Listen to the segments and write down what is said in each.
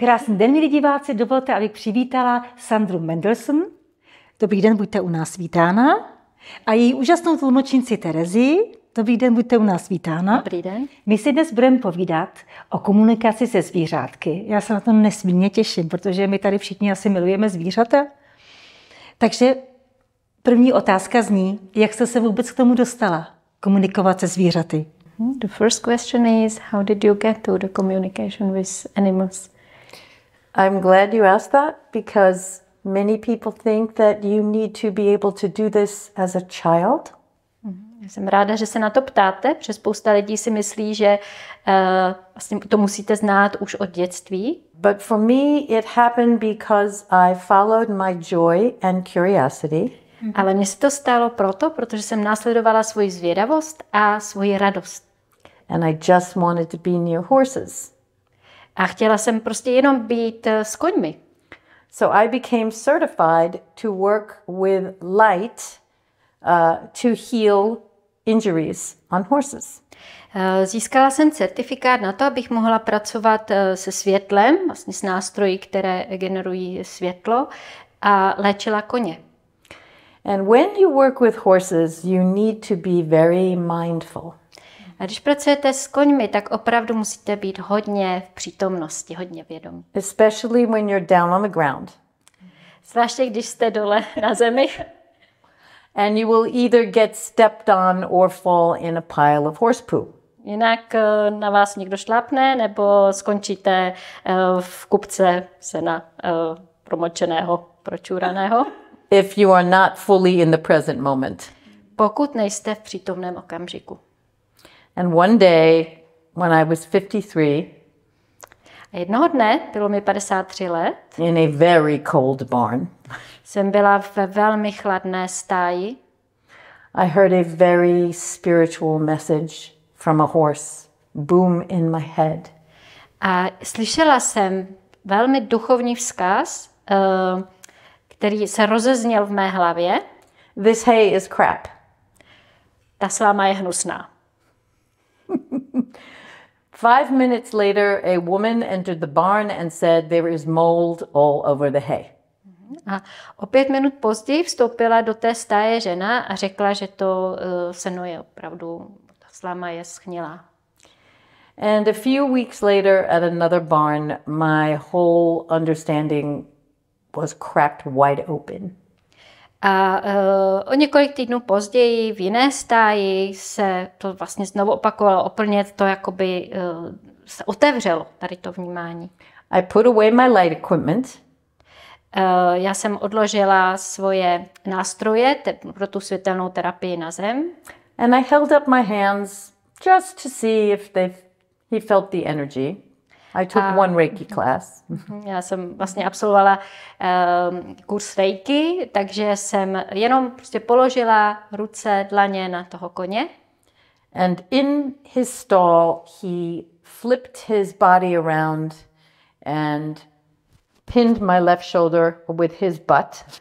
Krásný den, milí diváci. Dovolte, abych přivítala Sandru Mendelssohn. Dobrý den, buďte u nás vítána. A její úžasnou tlumočnici Terezi. Dobrý den, buďte u nás vítána. Dobrý den. My si dnes budeme povídat o komunikaci se zvířátky. Já se na to nesmírně těším, protože my tady všichni asi milujeme zvířata. Takže první otázka zní, jak jste se vůbec k tomu dostala, komunikovat se zvířaty? The first question is, how did you get to the communication with animals? I'm glad you asked that because many people think that you need to be able to do this as a child. Mm-hmm. Já jsem ráda, že se na to ptáte, protože spousta lidí si myslí, že uh, vlastně to musíte znát už od dětství. But for me it happened because I followed my joy and curiosity. Mm-hmm. Ale mně se to stalo proto, protože jsem následovala svoji zvědavost a svoji radost. And I just wanted to be near horses. A chtěla jsem prostě jenom být eh, s koňmi. So I became certified to work with light uh, to heal injuries on horses. Eh, získala jsem certifikát na to, abych mohla pracovat eh, se světlem, vlastně s nástroji, které generují světlo, a léčila koně. And when you work with horses, you need to be very mindful. A když pracujete s koňmi, tak opravdu musíte být hodně v přítomnosti, hodně vědomí. Especially when you're down on the ground. Zvláště když jste dole na zemi. And you will either get stepped on or fall in a pile of horse poo. Jinak eh, na vás někdo šlápne nebo skončíte eh, v kupce sena eh, promočeného, pročuraného. If you are not fully in the present moment. Pokud nejste v přítomném okamžiku. And one day, when I was 53, a jednoho dne, bylo mi 53 let, in a very cold barn, jsem byla ve velmi chladné stáji. I heard a very spiritual message from a horse boom in my head. A slyšela jsem velmi duchovní vzkaz, uh, který se rozezněl v mé hlavě. This hay is crap. Ta sláma je hnusná. Five minutes later, a woman entered the barn and said, There is mold all over the hay. A o pět minut později vstoupila do té stáje žena a řekla, že to uh, eh, seno je opravdu, ta sláma je schnilá. And a few weeks later at another barn, my whole understanding was cracked wide open. A uh, o několik týdnů později v jiné stáji se to vlastně znovu opakovalo, úplně to jakoby uh, se otevřelo, tady to vnímání. I put away my light equipment. Uh, já jsem odložila svoje nástroje te- pro tu světelnou terapii na zem. And I held up my hands just to see if they he felt the energy. I took one um, Reiki mhm. class. Já jsem vlastně absolvovala um, kurz Reiki, takže jsem jenom prostě položila ruce, dlaně na toho koně. And in his stall he flipped his body around and pinned my left shoulder with his butt.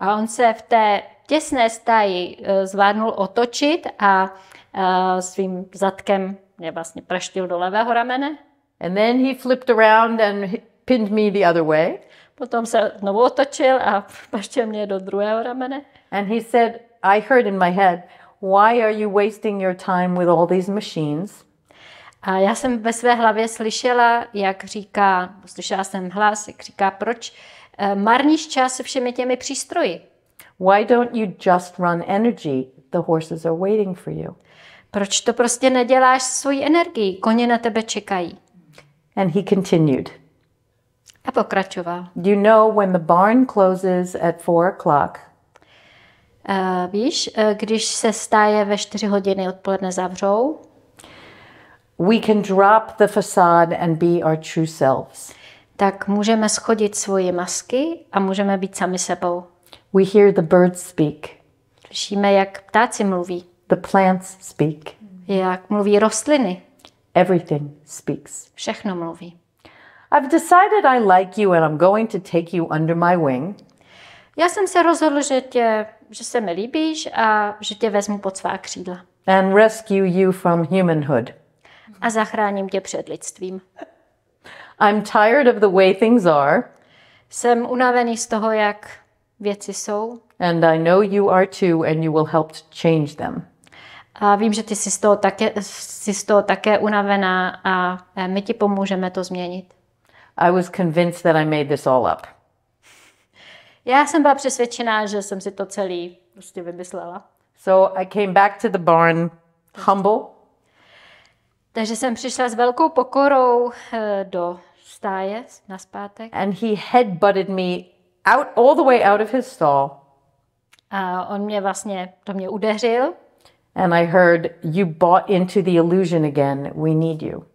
a on se v té těsné stáji zvládnul otočit a uh, svým zadkem mě vlastně praštil do levého ramene. And then he flipped around and pinned me the other way. Potom se znovu otočil a paštěl mě do druhého ramene. And he said, I heard in my head, why are you wasting your time with all these machines? A já jsem ve své hlavě slyšela, jak říká, slyšela jsem hlas, jak říká, proč eh, marníš čas se všemi těmi přístroji? Why don't you just run energy? The horses are waiting for you. Proč to prostě neděláš svoji energii? Koně na tebe čekají. And he continued. A pokračoval. You know when the barn closes at four o'clock. Uh, víš, eh, když se stáje ve čtyři hodiny odpoledne zavřou. We can drop the facade and be our true selves. Tak můžeme schodit svoje masky a můžeme být sami sebou. We hear the birds speak. Slyšíme, jak ptáci mluví. The plants speak. Jak mluví rostliny. Everything speaks. Všechno mluví. I've decided I like you and I'm going to take you under my wing. Já jsem se rozhodl, že, tě, že se mi líbíš a že tě vezmu pod svá křídla. And rescue you from humanhood. A zachráním tě před lidstvím. I'm tired of the way things are. Jsem unavený z toho, jak věci jsou. And I know you are too and you will help to change them. A vím, že ty jsi z toho také, jsi z toho také unavená a eh, my ti pomůžeme to změnit. I was convinced that I made this all up. Já jsem byla přesvědčená, že jsem si to celý prostě vymyslela. So I came back to the barn humble. Takže jsem přišla s velkou pokorou eh, do stáje na zpátek. And he headbutted me out all the way out of his stall. A on mě vlastně, to mě udeřil and I heard you bought into the illusion again. We need you.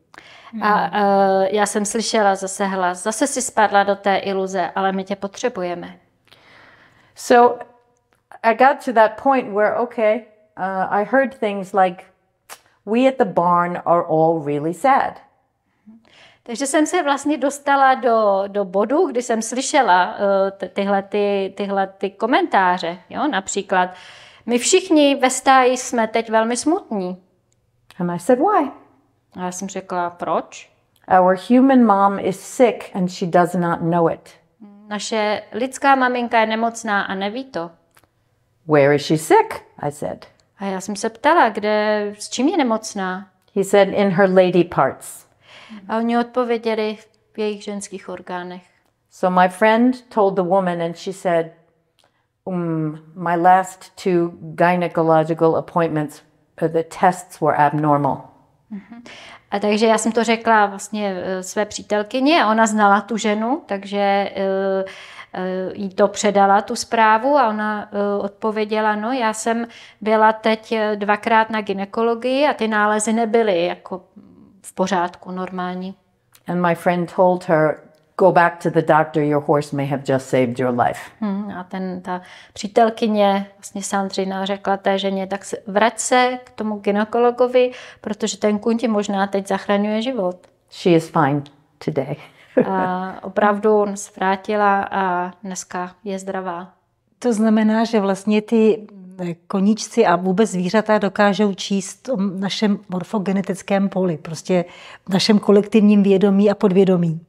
A uh, já jsem slyšela zase hlas, zase si spadla do té iluze, ale my tě potřebujeme. So I got to that point where, okay, uh, I heard things like, we at the barn are all really sad. Takže jsem se vlastně dostala do, do bodu, kdy jsem slyšela uh, tyhle, ty, tyhle ty komentáře. Jo? Například, uh, my všichni ve stáji jsme teď velmi smutní. And I said, why? A já jsem řekla, proč? Our human mom is sick and she does not know it. Naše lidská maminka je nemocná a neví to. Where is she sick? I said. A já jsem se ptala, kde, s čím je nemocná? He said, in her lady parts. A oni odpověděli v jejich ženských orgánech. So my friend told the woman and she said, Um, my last two gynecological appointments, uh, the tests were abnormal. Mm-hmm. A takže já jsem to řekla vlastně uh, své přítelkyni ona znala tu ženu, takže uh, uh, jí to předala, tu zprávu, a ona odpověděla, no já jsem byla teď dvakrát na ginekologii a ty nálezy nebyly jako v pořádku, normální. And my friend told her go back to the doctor, your horse may have just saved your life. Hmm, a ten, ta přítelkyně, vlastně Sandřina, řekla té ženě, tak se, vrať se k tomu gynekologovi, protože ten kůň ti možná teď zachraňuje život. She is fine today. a opravdu se vrátila a dneska je zdravá. To znamená, že vlastně ty eh, koníčci a vůbec zvířata dokážou číst o našem morfogenetickém poli, prostě v našem kolektivním vědomí a podvědomí.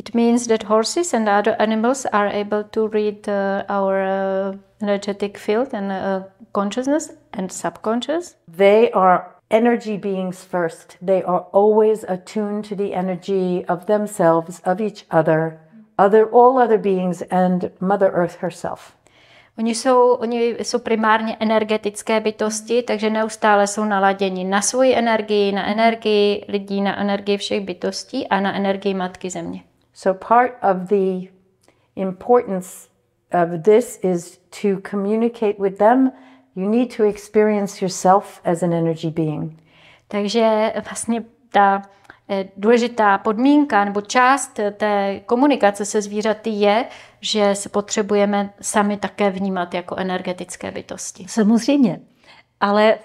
It means that horses and other animals are able to read uh, our uh, energetic field and uh, consciousness and subconscious. They are energy beings first. They are always attuned to the energy of themselves, of each other, other all other beings and Mother Earth herself. Oni jsou, oni jsou primárně energetické bytosti, takže neustále jsou naladěni na svoji energii, na energii lidí, na energii všech bytostí a na energii Matky Země. So part of the importance of this is to communicate with them. You need to experience yourself as an energy being. Takže eh, vlastně ta eh, důležitá podmínka nebo část eh, té komunikace se zvířaty je, že se potřebujeme sami také vnímat jako energetické bytosti. Samozřejmě, ale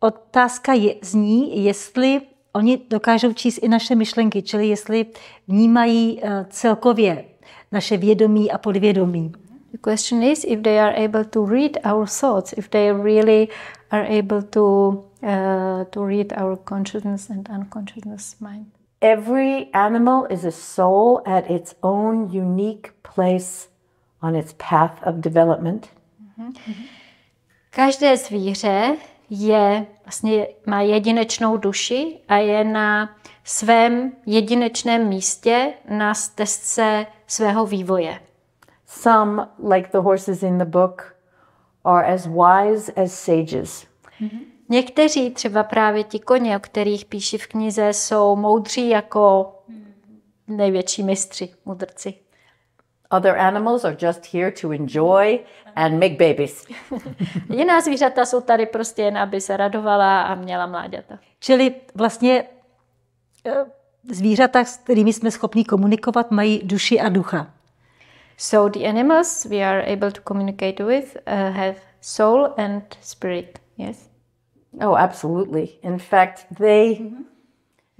otázka je, zní, jestli oni dokážou číst i naše myšlenky, čili jestli vnímají eh, celkově naše vědomí a podvědomí. The question is if they are able to read our thoughts, if they really are able to uh, to read our consciousness and unconsciousness mind. Every animal is a soul at its own unique place on its path of development. Mm-hmm. Každé zvíře je, vlastně má jedinečnou duši a je na svém jedinečném místě na stezce svého vývoje. Some, like the horses in the book, are as wise as sages. Mm-hmm. Někteří, třeba právě ti koně, o kterých píši v knize, jsou moudří jako hmm. největší mistři, mudrci. Other animals are just here to enjoy and make babies. Jiná zvířata jsou tady prostě jen, aby se radovala a měla mláďata. Čili vlastně eh, zvířata, s kterými jsme schopni komunikovat, mají duši a ducha. So the animals we are able to communicate with uh, have soul and spirit. Yes. Oh, absolutely. In fact, they mm -hmm.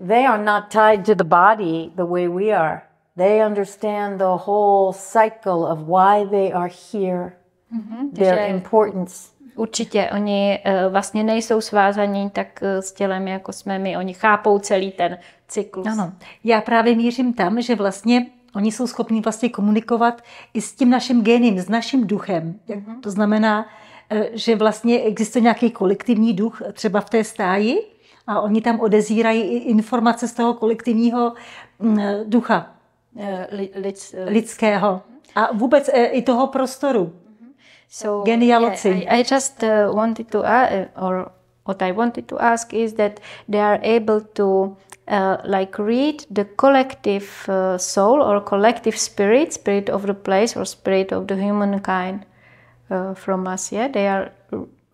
they are not tied to the body the way we are. They understand the whole cycle of why they are here, mm-hmm, their importance. Určitě, oni eh, vlastně nejsou svázaní tak eh, s tělem, jako jsme my. Oni chápou celý ten cyklus. Ano, já právě mířím tam, že vlastně oni jsou schopni vlastně komunikovat i s tím naším génem, s naším duchem. Mm-hmm. To znamená, eh, že vlastně existuje nějaký kolektivní duch třeba v té stáji a oni tam odezírají informace z toho kolektivního mm, ducha. Eh, eh, lidského a vůbec eh, i toho prostoru. Mhm. So, Genialoci. Yeah, I, I just uh, wanted to add, or what I wanted to ask is that they are able to uh, like read the collective uh, soul or collective spirit, spirit of the place or spirit of the humankind uh, from us. Yeah, they are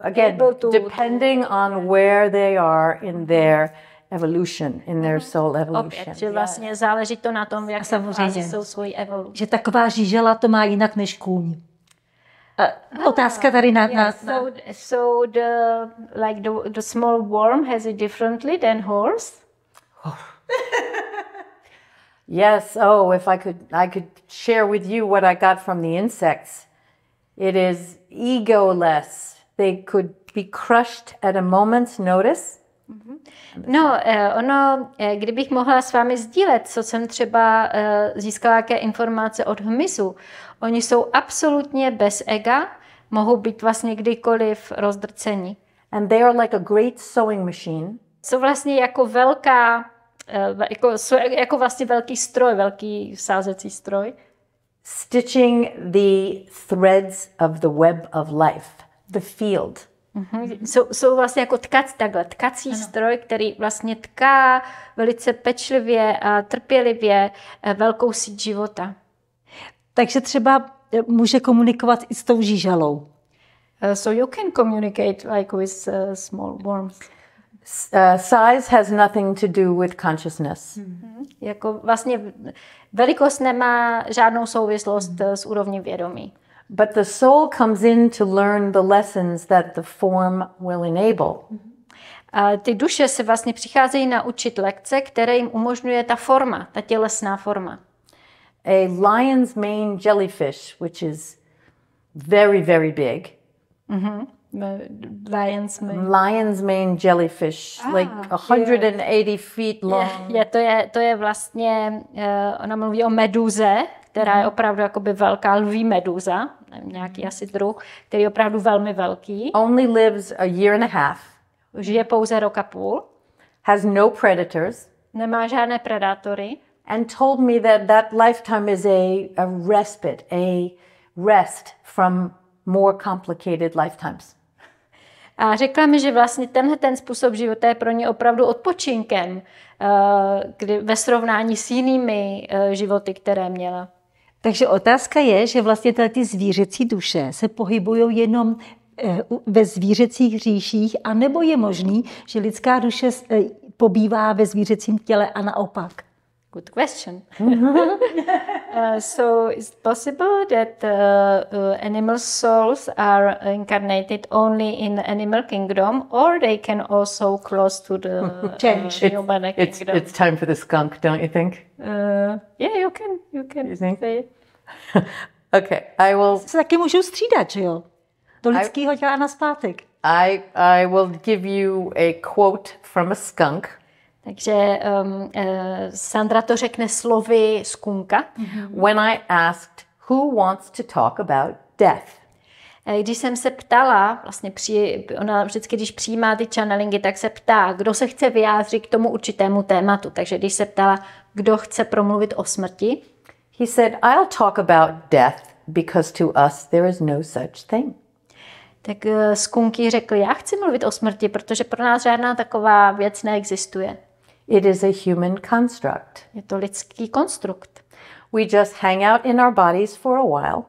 again able to depending on where they are in their evolution, in their mhm. soul evolution. Opět, že vlastně yeah. záleží to na tom, jak samozřejmě, jsou svoji evoluci. Že taková žížela to má jinak než kůň. Uh, otázka tady na... Yeah, na, so, so the, like the, the small worm has it differently than horse? Oh. yes, oh, if I could, I could share with you what I got from the insects. It is egoless. They could be crushed at a moment's notice Mhm. No, eh, ono, eh, kdybych mohla s vámi sdílet, co jsem třeba eh, získala, jaké informace od hmyzu. Oni jsou absolutně bez ega, mohou být vlastně kdykoliv rozdrceni. And they are like a great sewing machine. Jsou vlastně jako velká, jako, jako vlastně velký stroj, velký sázecí stroj. Stitching the threads of the web of life, the field. Mm-hmm. Jsou, jsou vlastně jako tkací, takhle, tkací ano. stroj, který vlastně tká velice pečlivě a trpělivě eh, velkou síť života. Takže třeba eh, může komunikovat i s tou žížalou. Uh, so you can communicate like with uh, small worms. Uh, size has nothing to do with consciousness. Mm-hmm. Jako vlastně velikost nemá žádnou souvislost mm-hmm. s úrovní vědomí. But the soul comes in to learn the lessons that the form will enable. Mm-hmm. A ty duše se vlastně přicházejí naučit lekce, které jim umožňuje ta forma, ta tělesná forma. A lion's mane jellyfish, which is very, very big. Mm-hmm. Lion's mane. Lion's mane jellyfish, ah, like 180 je. feet long. Je, je, to, je, to je vlastně, uh, ona mluví o meduze, která mm-hmm. je opravdu jakoby velká lví meduza nevím, nějaký asi druh, který je opravdu velmi velký. Only lives a year and a half. Žije pouze rok a půl. Has no predators. Nemá žádné predátory. And told me that that lifetime is a, a respite, a rest from more complicated lifetimes. A řekla mi, že vlastně tenhle ten způsob života je pro ně opravdu odpočinkem, eh, kdy ve srovnání s jinými eh, životy, které měla. Takže otázka je, že vlastně ty zvířecí duše se pohybují jenom eh, ve zvířecích říších, anebo je možný, že lidská duše eh, pobývá ve zvířecím těle a naopak? Good question. uh, so, it possible that uh, uh, animal souls are incarnated only in the animal kingdom, or they can also cross to the uh, change. It's, human it's, kingdom. It's, time for the skunk, don't you think? Uh, yeah, you can. You can. You think? Say okay, I will. Se taky můžou střídat, že jo? Do lidského těla na zpátek. I I will give you a quote from a skunk. Takže um, uh, Sandra to řekne slovy z Kunka. Mm-hmm. When I asked who wants to talk about death. Eh, když jsem se ptala, vlastně při, ona vždycky, když přijímá ty channelingy, tak se ptá, kdo se chce vyjádřit k tomu určitému tématu. Takže když se ptala, kdo chce promluvit o smrti, He said, I'll talk about death because to us there is no such thing. Tak skunky eh, řekl, já chci mluvit o smrti, protože pro nás žádná taková věc neexistuje. It is a human construct. Je to lidský konstrukt. We just hang out in our bodies for a while.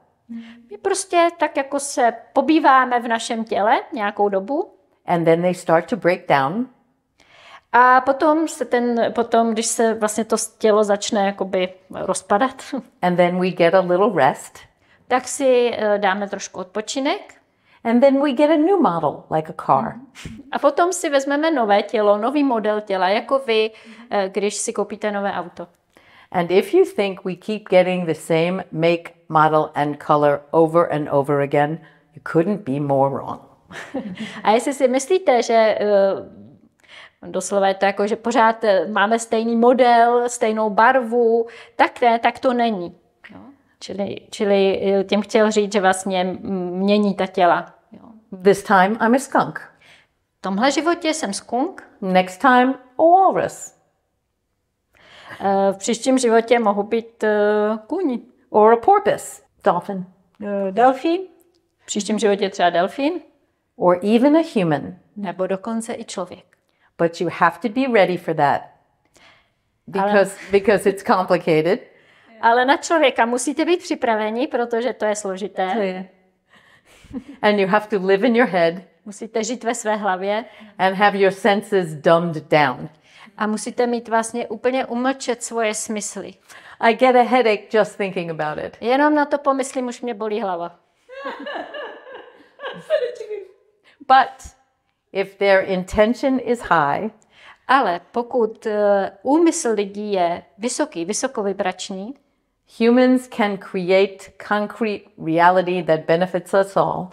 My prostě tak jako se pobýváme v našem těle nějakou dobu. And then they start to break down. A potom se ten, potom, když se vlastně to tělo začne jakoby rozpadat. And then we get a little rest. Tak si eh, dáme trošku odpočinek. And then we get a new model, like a car. Mhm. A potom si vezmeme nové tělo, nový model těla, jako vy, eh, když si koupíte nové auto. And if you think we keep getting the same make, model and color over and over again, you couldn't be more wrong. A jestli si myslíte, že eh, doslova je to jako, že pořád eh, máme stejný model, stejnou barvu, tak ne, tak to není. Čili, čili eh, tím chtěl říct, že vlastně mění ta těla. Jo. This time I'm a skunk. V tomhle životě jsem skunk. Next time a walrus. Eh, v příštím životě mohu být uh, kůň. Or a porpoise. Dolphin. Uh, delfín. V příštím životě třeba delfín. Or even a human. Nebo dokonce i člověk. But you have to be ready for that. Because, Ale... because it's complicated ale na člověka musíte být připraveni, protože to je složité. To je. And you have to live in your head. Musíte žít ve své hlavě. And have your senses dumbed down. A musíte mít vlastně úplně umlčet svoje smysly. I get a headache just thinking about it. Jenom na to pomyslím, už mě bolí hlava. But if their intention is high, ale pokud uh, úmysl lidí je vysoký, vysokovibrační, Humans can create concrete reality that benefits us all.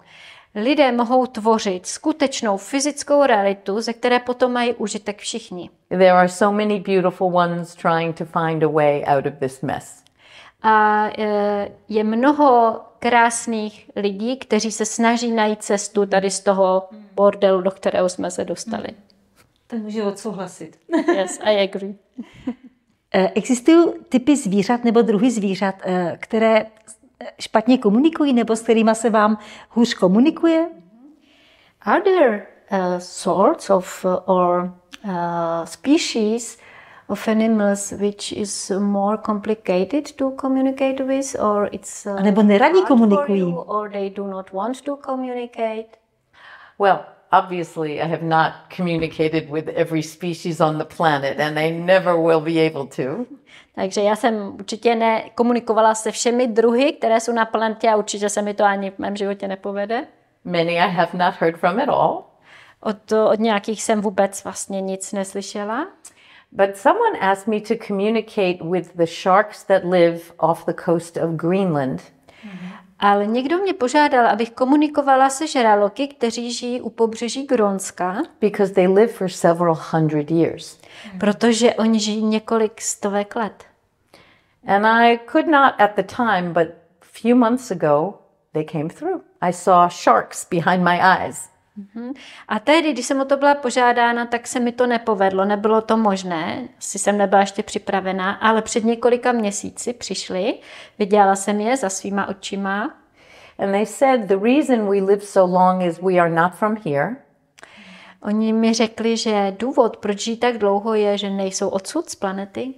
Lidé mohou tvořit skutečnou fyzickou realitu, ze které potom mají užitek všichni. There are so many beautiful ones trying to find a way out of this mess. A e, je mnoho krásných lidí, kteří se snaží najít cestu tady z toho bordelu, do kterého jsme se dostali. Hmm. Tak můžu odsouhlasit. yes, I agree. Eh, existují typy zvířat nebo druhy zvířat, eh, které špatně komunikují nebo s kterými se vám hůř komunikuje? Are there uh, sorts of uh, or uh, species of animals which is more complicated to communicate with or it's uh, nebo neradí komunikují? You, or they do not want to communicate? Well, obviously I have not communicated with every species on the planet and I never will be able to. Takže já jsem určitě nekomunikovala se všemi druhy, které jsou na planetě a určitě se mi to ani v mém životě nepovede. Many I have not heard from at all. Od, od nějakých jsem vůbec vlastně nic neslyšela. But someone asked me to communicate with the sharks that live off the coast of Greenland. Mm-hmm. Ale někdo mě požádal, abych komunikovala se žraloky, kteří žijí u pobřeží Grónska. Because they live for several hundred years. Protože oni žijí několik stovek let. And I could not at the time, but few months ago, they came through. I saw sharks behind my eyes. Mhm. A tehdy, když jsem o to byla požádána, tak se mi to nepovedlo, nebylo to možné, asi jsem nebyla ještě připravená, ale před několika měsíci přišli, viděla jsem je za svýma očima. And they said, the reason we live so long is we are not from here. Oni mi řekli, že důvod, proč žijí tak dlouho, je, že nejsou odsud z planety.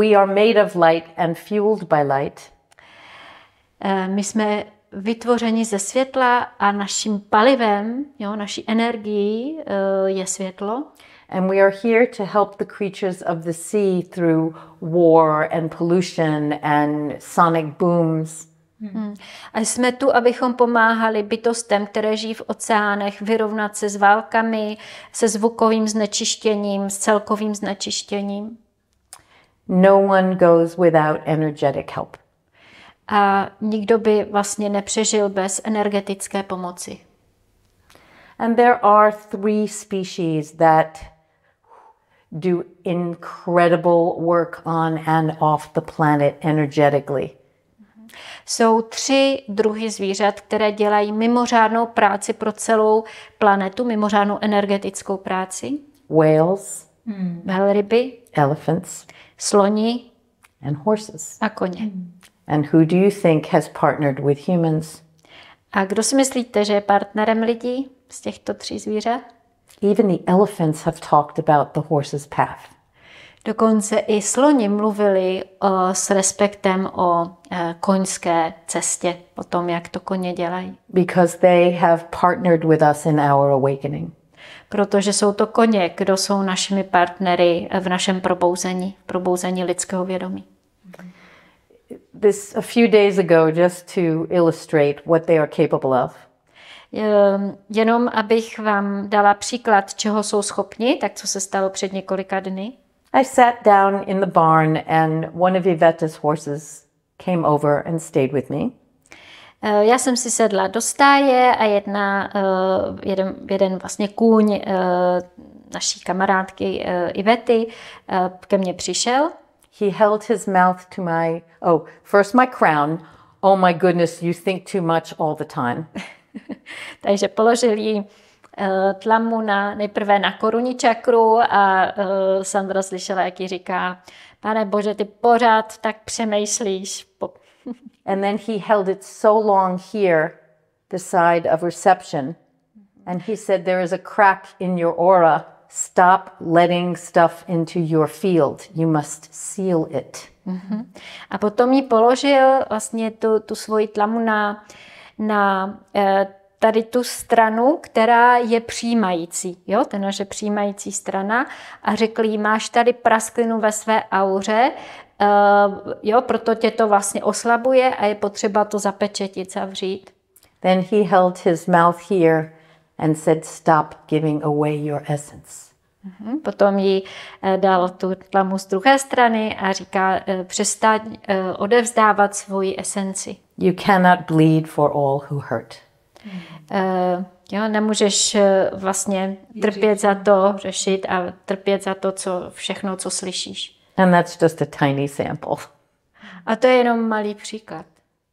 We are made of light and fueled by light. Eh, my jsme vytvořeni ze světla a naším palivem, jo, naší energií eh, je světlo. And we are here to help the creatures of the sea through war and pollution and sonic booms. Hmm. A jsme tu, abychom pomáhali bytostem, které žijí v oceánech, vyrovnat se s válkami, se zvukovým znečištěním, s celkovým znečištěním. No one goes without energetic help a nikdo by vlastně nepřežil bez energetické pomoci. And there are three species that do incredible work on and off the planet energetically. Jsou tři druhy zvířat, které dělají mimořádnou práci pro celou planetu, mimořádnou energetickou práci. Whales, hmm. velryby, elephants, sloni and horses. a koně. Mm. And who do you think has partnered with humans? A kdo si myslíte, že je partnerem lidí z těchto tří zvířat? Even the elephants have talked about the horse's path. Dokonce i sloni mluvili uh, s respektem o uh, koňské cestě, o tom, jak to koně dělají. Because they have partnered with us in our awakening. Protože jsou to koně, kdo jsou našimi partnery v našem probouzení, probouzení lidského vědomí. Mm-hmm this a few days ago just to illustrate what they are capable of. Jenom abych vám dala příklad, čeho jsou schopni, tak co se stalo před několika dny. I sat down in the barn and one of Yvette's horses came over and stayed with me. Já jsem si sedla do stáje a jedna, eh, jeden, jeden vlastně kůň eh, naší kamarádky eh, Ivety ke mně přišel. He held his mouth to my, oh, first my crown. Oh my goodness, you think too much all the time. Takže položili eh, tlamu na, nejprve na korunní čakru a uh, Sandra slyšela, jak ji říká, pane bože, ty pořád tak přemýšlíš. and then he held it so long here, the side of reception, and he said, there is a crack in your aura. stop letting stuff into your field. You must seal it. Mm-hmm. A potom jí položil vlastně tu, tu svoji tlamu na, na eh, tady tu stranu, která je přijímající, jo, ten naše přijímající strana a řekl jí, máš tady prasklinu ve své auře, uh, jo, proto tě to vlastně oslabuje a je potřeba to zapečetit, zavřít. Then he held his mouth here and said, Stop giving away your essence. Mhm. Potom jí eh, dal tu tlamu z druhé strany a říká, eh, přestaň eh, odevzdávat svoji esenci. You cannot bleed for all who hurt. Uh, jo, nemůžeš vlastně trpět za to, řešit a trpět za to, co všechno, co slyšíš. And that's just a tiny sample. A to je jenom malý příklad.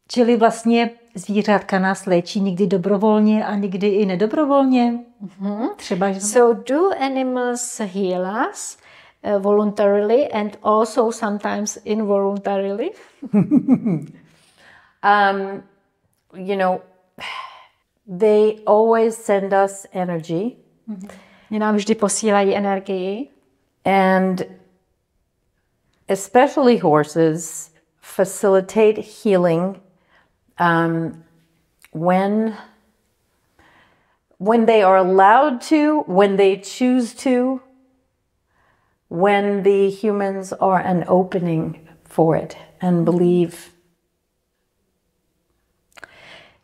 Čili vlastně zvířátka nás léčí někdy dobrovolně a někdy i nedobrovolně? Mm-hmm. Třeba, že... So do animals heal us? Eh, voluntarily and also sometimes involuntarily. um, you know, they always send us energy. Mm-hmm. nám vždy posílají energii. And especially horses facilitate healing um, when when they are allowed to, when they choose to, when the humans are an opening for it and believe.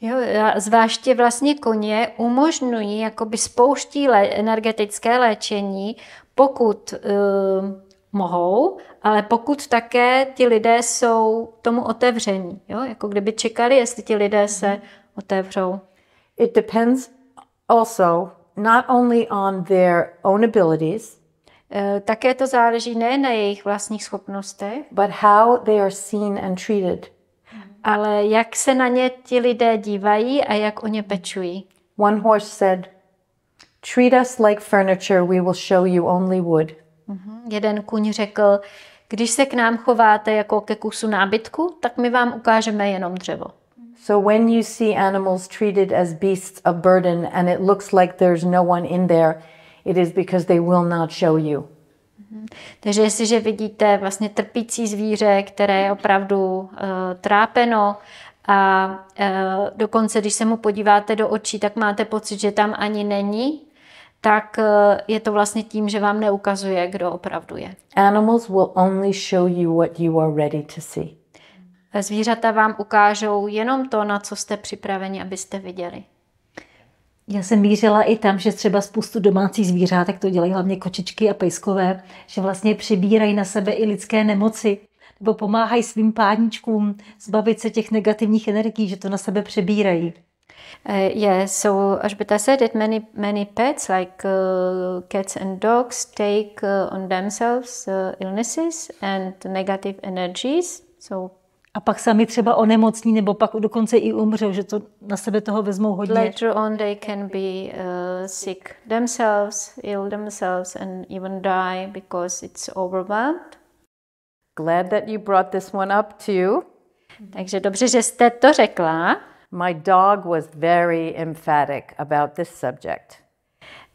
Jo, zvláště vlastně koně umožňují, jakoby spouští le, energetické léčení, pokud uh mohou, ale pokud také ti lidé jsou tomu otevření, jo? jako kdyby čekali, jestli ti lidé se otevřou. It depends also not only on their own abilities, e, také to záleží ne na jejich vlastních schopnostech, but how they are seen and treated. Ale jak se na ně ti lidé dívají a jak o ně pečují. One horse said, treat us like furniture, we will show you only wood. Mhm, jeden kuň řekl, když se k nám chováte jako ke kusu nábytku, tak my vám ukážeme jenom dřevo. So when you see animals treated as beasts of burden and it looks like there's no one in there, it is because they will not show you. Mhm. Takže jestliže vidíte vlastně trpící zvíře, které je opravdu uh, trápeno a uh, dokonce, když se mu podíváte do očí, tak máte pocit, že tam ani není, tak eh, je to vlastně tím, že vám neukazuje, kdo opravdu je. Animals will only show you what you are ready to see. Zvířata vám ukážou jenom to, na co jste připraveni, abyste viděli. Já jsem mířila i tam, že třeba spoustu domácích zvířátek, to dělají hlavně kočičky a pejskové, že vlastně přibírají na sebe i lidské nemoci nebo pomáhají svým páničkům zbavit se těch negativních energií, že to na sebe přebírají. Uh, yeah, so Elżbieta said that many many pets, like uh, cats and dogs, take uh, on themselves uh, illnesses and negative energies. So a pak sami třeba onemocní nebo pak dokonce i umřou, že to na sebe toho vezmou hodně. Later on they can be uh, sick themselves, ill themselves and even die because it's overwhelmed. Glad that you brought this one up too. Takže dobře, že jste to řekla. My dog was very emphatic about this subject.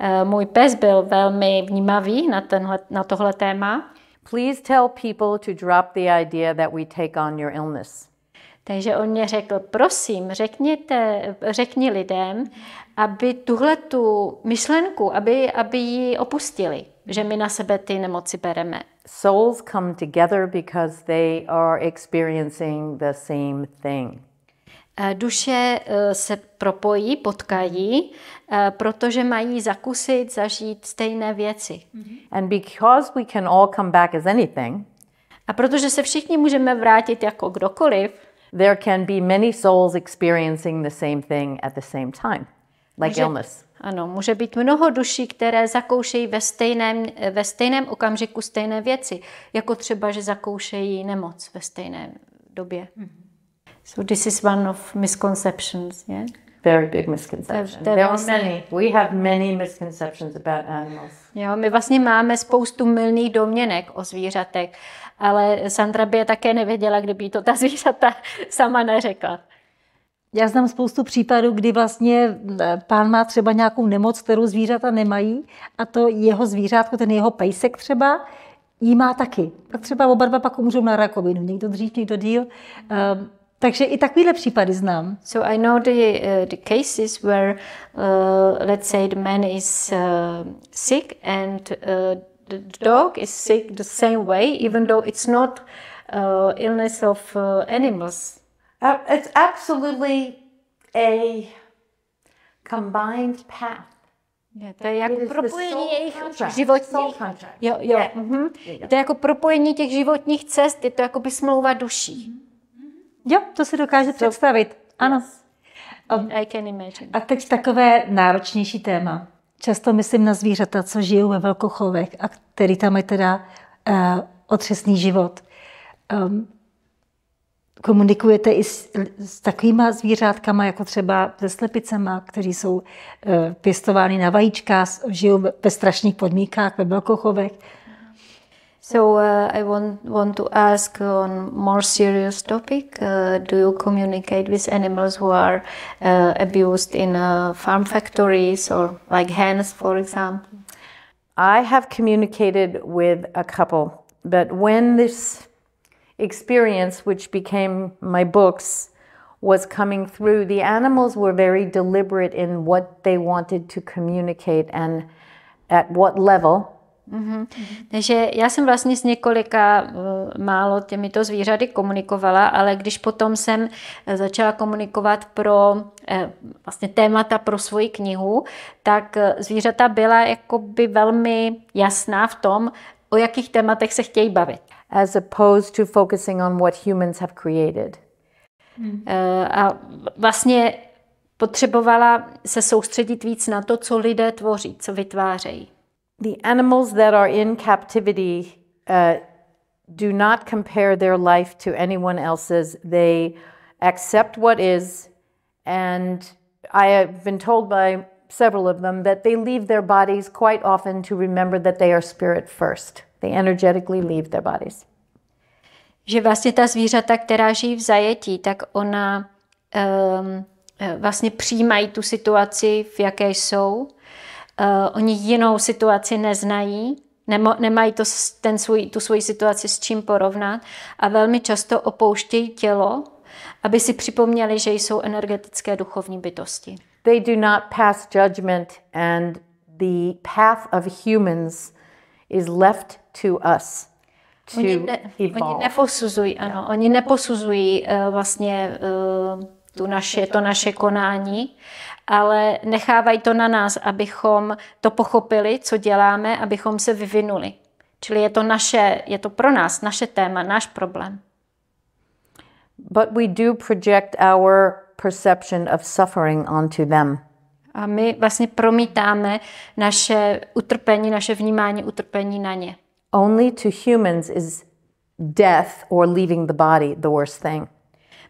Uh, můj pes byl velmi vnímavý na, tenhle, na tohle téma. Please tell people to drop the idea that we take on your illness. Takže on mě řekl, prosím, řekněte, řekni lidem, aby tuhle tu myšlenku, aby, aby ji opustili, že my na sebe ty nemoci bereme. Souls come together because they are experiencing the same thing. Eh, duše eh, se propojí, potkají, eh, protože mají zakusit, zažít stejné věci. Mm-hmm. And because we can all come back as anything, a protože se všichni můžeme vrátit jako kdokoliv, there can be many souls experiencing the same thing at the same time, like může, illness. Ano, může být mnoho duší, které zakoušejí ve stejném, ve stejném okamžiku stejné věci, jako třeba, že zakoušejí nemoc ve stejné době. Mm-hmm. So this is one of misconceptions, yeah? Very big misconception. There, there are many. We have many misconceptions about animals. Jo, my vlastně máme spoustu mylných domněnek o zvířatech, ale Sandra by je také nevěděla, kdyby to ta zvířata sama neřekla. Já znám spoustu případů, kdy vlastně e, pán má třeba nějakou nemoc, kterou zvířata nemají a to jeho zvířátko, ten jeho pejsek třeba, jí má taky. Tak třeba oba dva pak umřou na rakovinu. Někdo dřív, někdo díl. Um, takže i takovýhle případy znám. So I know the, uh, the cases where, uh, let's say, the man is uh, sick and uh, the dog is sick the same way, even though it's not uh, illness of uh, animals. Uh, it's absolutely a combined path. Je, to je jako propojení jejich životních... Jo, jo. Yeah. Mm-hmm. To je jako propojení těch životních cest, je to jako by smlouva duší. Mm-hmm. Jo, to si dokáže so, představit. Ano. Yes. I can imagine. A teď takové náročnější téma. Často myslím na zvířata, co žijou ve velkochovech a který tam je teda uh, otřesný život. Um, komunikujete i s, s takovýma zvířátkama, jako třeba se slepicema, kteří jsou uh, eh, pěstovány na vajíčkách, žijou ve, ve strašných podmínkách, ve velkochovech. So uh, I want want to ask on more serious topic. Uh, do you communicate with animals who are uh, abused in uh, farm factories or like hens, for example? I have communicated with a couple, but when this experience, which became my books, was coming through, the animals were very deliberate in what they wanted to communicate and at what level Mm-hmm. Takže já jsem vlastně s několika eh, málo těmito zvířaty komunikovala, ale když potom jsem eh, začala komunikovat pro eh, vlastně témata pro svoji knihu, tak zvířata byla jakoby velmi jasná v tom, o jakých tématech se chtějí bavit. As opposed to focusing on what humans have created. Mm. A vlastně potřebovala se soustředit víc na to, co lidé tvoří, co vytvářejí. the animals that are in captivity uh, do not compare their life to anyone else's. They accept what is, and I have been told by several of them that they leave their bodies quite often to remember that they are spirit first. They energetically leave their bodies. Že vlastně ta zvířata, která žijí v zajetí, tak ona um, vlastně přijímají tu situaci, v jaké jsou Uh, oni jinou situaci neznají, nemo, nemají to, ten svůj, tu svoji situaci s čím porovnat a velmi často opouštějí tělo, aby si připomněli, že jsou energetické duchovní bytosti. They do not pass judgment and the path of humans is left to us. oni, ne, oni neposuzují, ano, yeah. oni neposuzují uh, vlastně uh, tu naše, to naše konání, ale nechávají to na nás, abychom to pochopili, co děláme, abychom se vyvinuli. Čili je to naše, je to pro nás naše téma, náš problém. But we do project our perception of suffering onto them. A my vlastně promítáme naše utrpení, naše vnímání utrpení na ně. Only to humans is death or leaving the body the worst thing.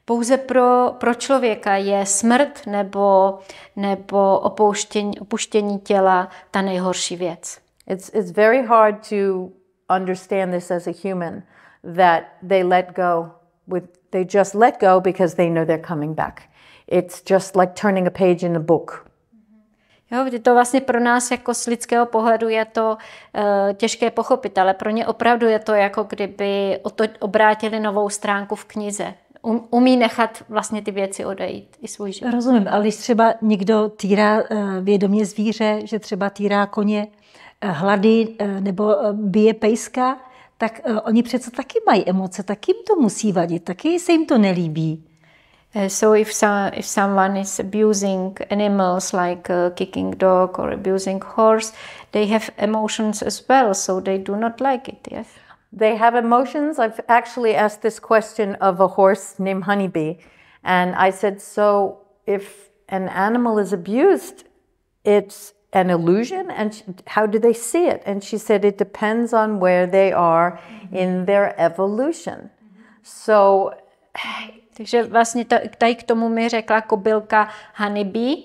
Pouze pro, pro člověka je smrt nebo, nebo opouštění, opuštění těla ta nejhorší věc. It's, it's very hard to understand this as a human, that they let go with, they just let go because they know they're coming back. It's just like turning a page in a book. Jo, to vlastně pro nás jako z lidského pohledu je to uh, těžké pochopit, ale pro ně opravdu je to jako kdyby oto, obrátili novou stránku v knize. Um, umí nechat vlastně ty věci odejít i svůj život. Rozumím, ale když třeba někdo týrá eh, vědomě zvíře, že třeba týrá koně, eh, hlady eh, nebo bije pejska, tak oni přece taky mají emoce, taky jim to musí vadit, taky se jim to nelíbí. So if some, if someone is abusing animals like uh, kicking dog or abusing horse, they have emotions as well, so they do not like it, yes. They have emotions. I've actually asked this question of a horse named Honeybee. And I said, So if an animal is abused, it's an illusion? And how do they see it? And she said, It depends on where they are mm-hmm. in their evolution. Mm-hmm. So. Takže vlastně tady k tomu mi řekla kobylka Honeybee,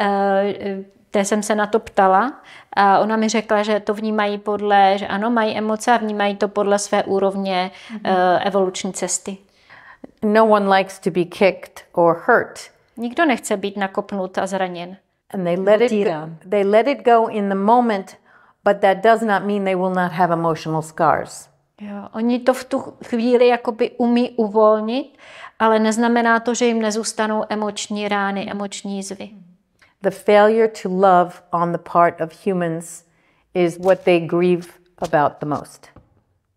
eh, té jsem se na to ptala a ona mi řekla, že to vnímají podle, že ano, mají emoce a vnímají to podle své úrovně mm-hmm. uh, evoluční cesty. No one likes to be kicked or hurt. Nikdo nechce být nakopnut a zraněn. And they let it go, they let it go in the moment, but that does not mean they will not have emotional scars. Jo, oni to v tu chvíli jakoby umí uvolnit, ale neznamená to, že jim nezůstanou emoční rány, emoční zvy. Mm the failure to love on the part of humans is what they grieve about the most.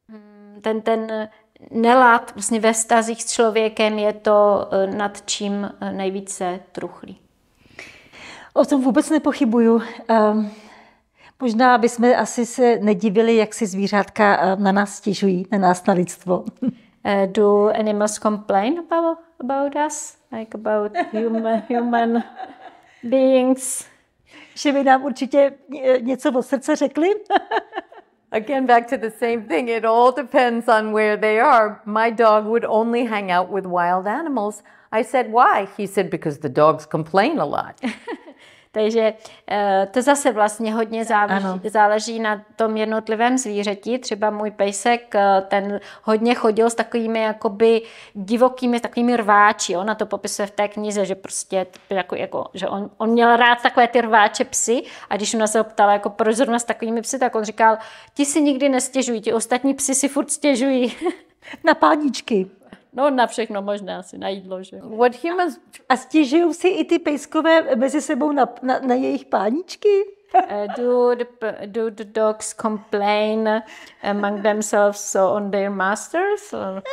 Hmm, ten, ten eh, nelad vlastně ve vztazích s člověkem je to, eh, nad čím eh, nejvíce truchlí. O tom vůbec nepochybuju. Um, možná bychom asi se nedivili, jak si zvířátka na nás stěžují, na nás, na lidstvo. Uh, do animals complain about, about us? Like about human, human beings. Že by nám určitě eh, něco o srdce řekli. Again, back to the same thing. It all depends on where they are. My dog would only hang out with wild animals. I said, why? He said, because the dogs complain a lot. Takže eh, to zase vlastně hodně záleží, záleží na tom jednotlivém zvířeti. Třeba můj pejsek, eh, ten hodně chodil s takovými jakoby divokými, s takovými rváči. Ona to popisuje v té knize, že prostě jako, jako že on, on měl rád takové ty rváče psy a když ona se ho ptala, jako proč zrovna s takovými psy, tak on říkal, ti si nikdy nestěžují, ti ostatní psy si furt stěžují. na páničky. No na všechno možná asi, na jídlo, že What humans... A stěžují si i ty pejskové mezi sebou na, na, na jejich páničky? Uh, do, the, do the dogs complain among themselves so on their masters? Or...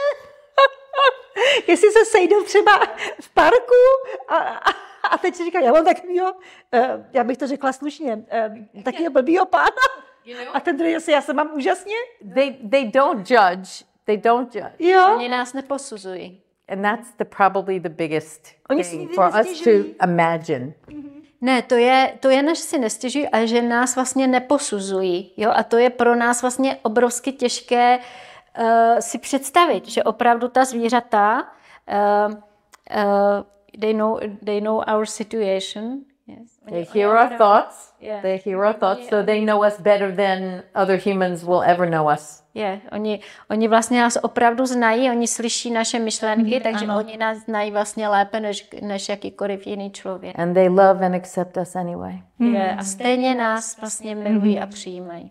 Jestli se sejdou třeba v parku a, a, a teď si říkají, já mám takovýho, uh, já bych to řekla slušně, uh, eh, takového blbýho pána. A ten druhý zase, já se mám úžasně. They, they don't judge. They don't judge. Jo. Oni nás neposuzují. And that's the, probably the biggest Oni thing for us to imagine. Mm-hmm. Ne, to je, to je, než si nestěžují, ale že nás vlastně neposuzují. Jo? A to je pro nás vlastně obrovsky těžké uh, si představit, že opravdu ta zvířata uh, uh, they know they know our situation They hear our thoughts. Yeah. They hear our thoughts, so they know us better than other humans will ever know us. Yeah, oni, oni vlastně nás opravdu znají, oni slyší naše myšlenky, mm, takže ano. oni nás znají vlastně lépe než, než jakýkoliv jiný člověk. And they love and accept us anyway. Mm. Je, a stejně nás vlastně milují mm. a mm-hmm. přijímají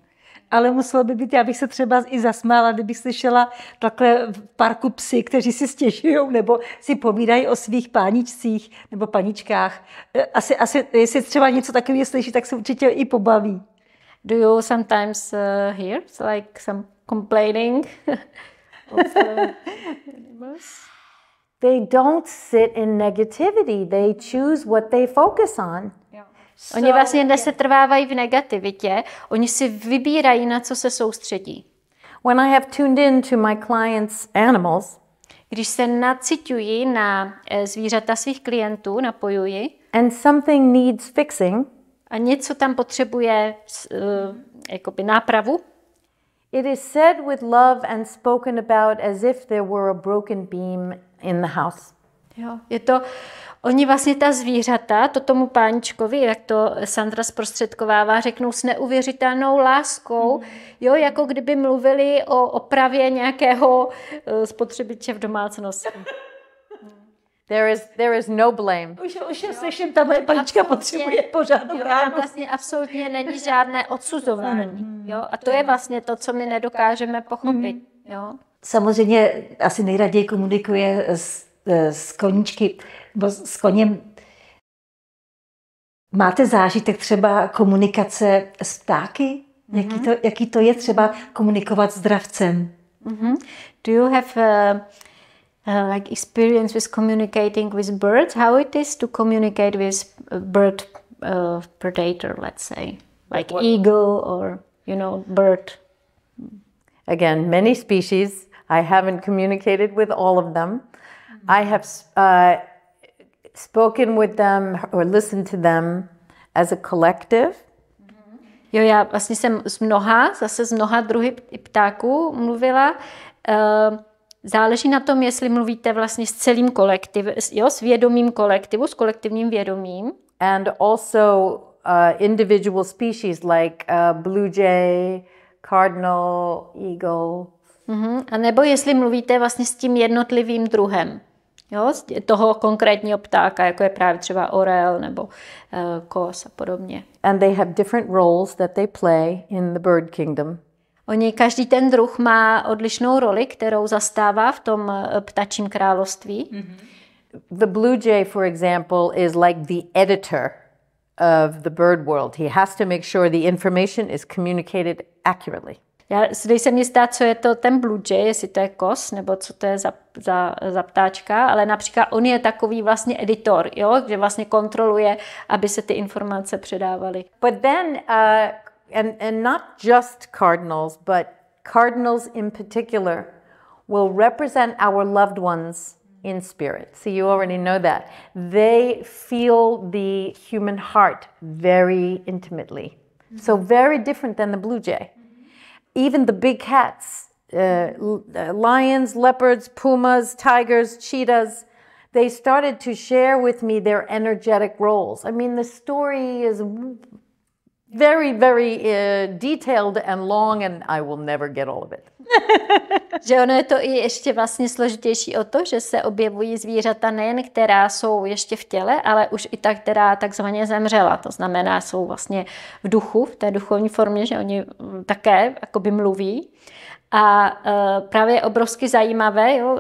ale muselo by být, já bych se třeba i zasmála, kdybych slyšela takhle v parku psy, kteří si stěžují nebo si povídají o svých páničcích nebo paničkách. E, asi, asi jestli třeba něco takového slyší, tak se určitě i pobaví. Do you sometimes uh, hear like some complaining uh, They don't sit in negativity. They choose what they focus on. Yeah. Oni vlastně nesetrvávají v negativitě, oni si vybírají, na co se soustředí. When I have tuned in to my clients' animals, když se naciťuji na eh, zvířata svých klientů, napojuji, and something needs fixing, a něco tam potřebuje uh, jakoby nápravu, It is said with love and spoken about as if there were a broken beam in the house. Jo, je to oni vlastně ta zvířata, to tomu páničkovi, jak to Sandra zprostředkovává, řeknou s neuvěřitelnou láskou, hmm. jo, jako kdyby mluvili o opravě nějakého eh, spotřebiče v domácnosti. There is, there is no blame. Už, už je slyším, tahle paníčka potřebuje pořádnou ránu. Vlastně absolutně není žádné odsuzování. Hmm. Jo? A to je vlastně to, co my nedokážeme pochopit. Hmm. Jo? Samozřejmě asi nejraději komunikuje s, eh, s koníčky nebo s koněm. Máte zážitek třeba komunikace s ptáky? Mm-hmm. Jaký, mhm. to, jaký to je třeba komunikovat s dravcem? Mm-hmm. Do you have a, uh, a, uh, like experience with communicating with birds? How it is to communicate with uh, bird uh, predator, let's say, like what? eagle or you know bird? Again, many species. I haven't communicated with all of them. I have uh, spoken with them or listened to them as a collective. Mm-hmm. Jo, já vlastně jsem s mnoha, zase s mnoha druhy ptáků mluvila. Ehm, záleží na tom, jestli mluvíte vlastně s celým kolektivem, jo, s vědomým kolektivu, s kolektivním vědomím. And also uh, individual species like uh, blue jay, cardinal, eagle. Mm-hmm. A nebo jestli mluvíte vlastně s tím jednotlivým druhem jo, toho konkrétního ptáka, jako je právě třeba orel nebo uh, kos a podobně. And they have different roles that they play in the bird kingdom. Oni, každý ten druh má odlišnou roli, kterou zastává v tom eh, ptačím království. Mm-hmm. The blue jay, for example, is like the editor of the bird world. He has to make sure the information is communicated accurately. Já si nejsem jistá, co je to ten blue jay, jestli to je kos, nebo co to je za, za, za ptáčka, ale například on je takový vlastně editor, jo, že vlastně kontroluje, aby se ty informace předávaly. But then, uh, and, and not just cardinals, but cardinals in particular will represent our loved ones in spirit. So you already know that. They feel the human heart very intimately. So very different than the blue jay. even the big cats, uh, uh, lions, leopards, pumas, tigers, cheetahs, they started to share with me their energetic roles. I mean, the story is very, very uh, detailed and long, and I will never get all of it. že ono je to i ještě vlastně složitější o to, že se objevují zvířata nejen, která jsou ještě v těle, ale už i ta, která takzvaně zemřela. To znamená, jsou vlastně v duchu, v té duchovní formě, že oni také jakoby mluví. A uh, právě je obrovsky zajímavé, jo? Uh,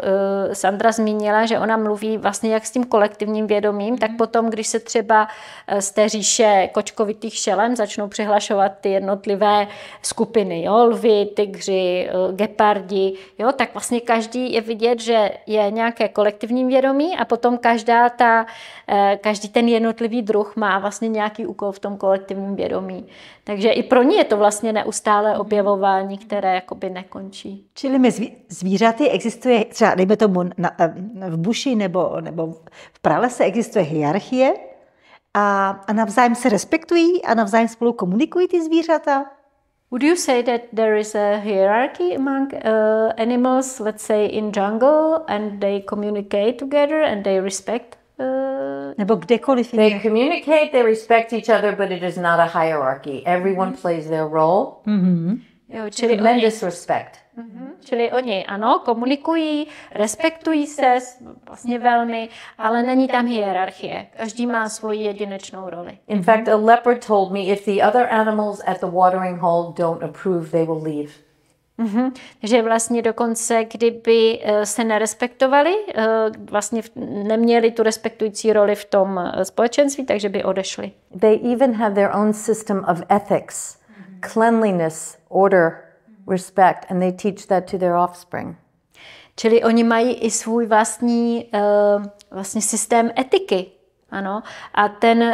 Sandra zmínila, že ona mluví vlastně jak s tím kolektivním vědomím, tak mhm. potom, když se třeba e, z té říše kočkovitých šelem začnou přihlašovat ty jednotlivé skupiny, jo? lvy, tygři, gepardi, jo? tak vlastně každý je vidět, že je nějaké kolektivní vědomí a potom každá ta, každý ten jednotlivý druh má vlastně nějaký úkol v tom kolektivním vědomí. Takže i pro ní je to vlastně neustále mhm. objevování, které jakoby nekončí končí. Čili mezi zvířaty existuje třeba, dejme tomu, na, eh, v buši nebo, nebo v pralese existuje hierarchie a, a navzájem se respektují a navzájem spolu komunikují ty zvířata. Would you say that there is a hierarchy among uh, animals, let's say in jungle, and they communicate together and they respect? Uh, Nebo kdekoliv they They communicate, they respect each other, but it is not a hierarchy. Everyone mm-hmm. plays their role. Mm-hmm. Jo, čili Tremendous oni, disrespect. Mm-hmm, čili oni, ano, komunikují, respektují se vlastně velmi, ale není tam hierarchie. Každý má svoji jedinečnou roli. In fact, a leopard told me if the other animals at the watering hole don't approve, they will leave. Mm-hmm. Že vlastně dokonce, kdyby eh, se nerespektovali, eh, vlastně neměli tu respektující roli v tom eh, společenství, takže by odešli. They even have their own system of ethics cleanliness, order, respect, and they teach that to their offspring. Čili oni mají i svůj vlastní uh, vlastně systém etiky, ano, a ten uh,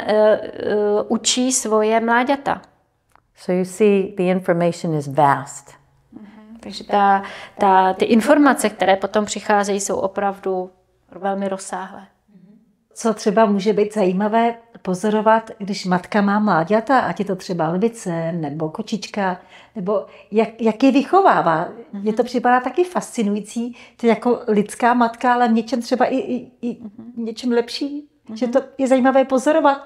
uh, učí svoje mláďata. So you see, the information is vast. Mm-hmm. Takže ta, ta, ty informace, které potom přicházejí, jsou opravdu velmi rozsáhlé. Co třeba může být zajímavé pozorovat, když matka má mláďata, ať je to třeba lvice nebo kočička, nebo jak, jak je vychovává. Mně to mhm. připadá taky fascinující, to jako lidská matka, ale v něčem třeba i, i, i mhm. v něčem lepší. Že to mhm. je zajímavé pozorovat,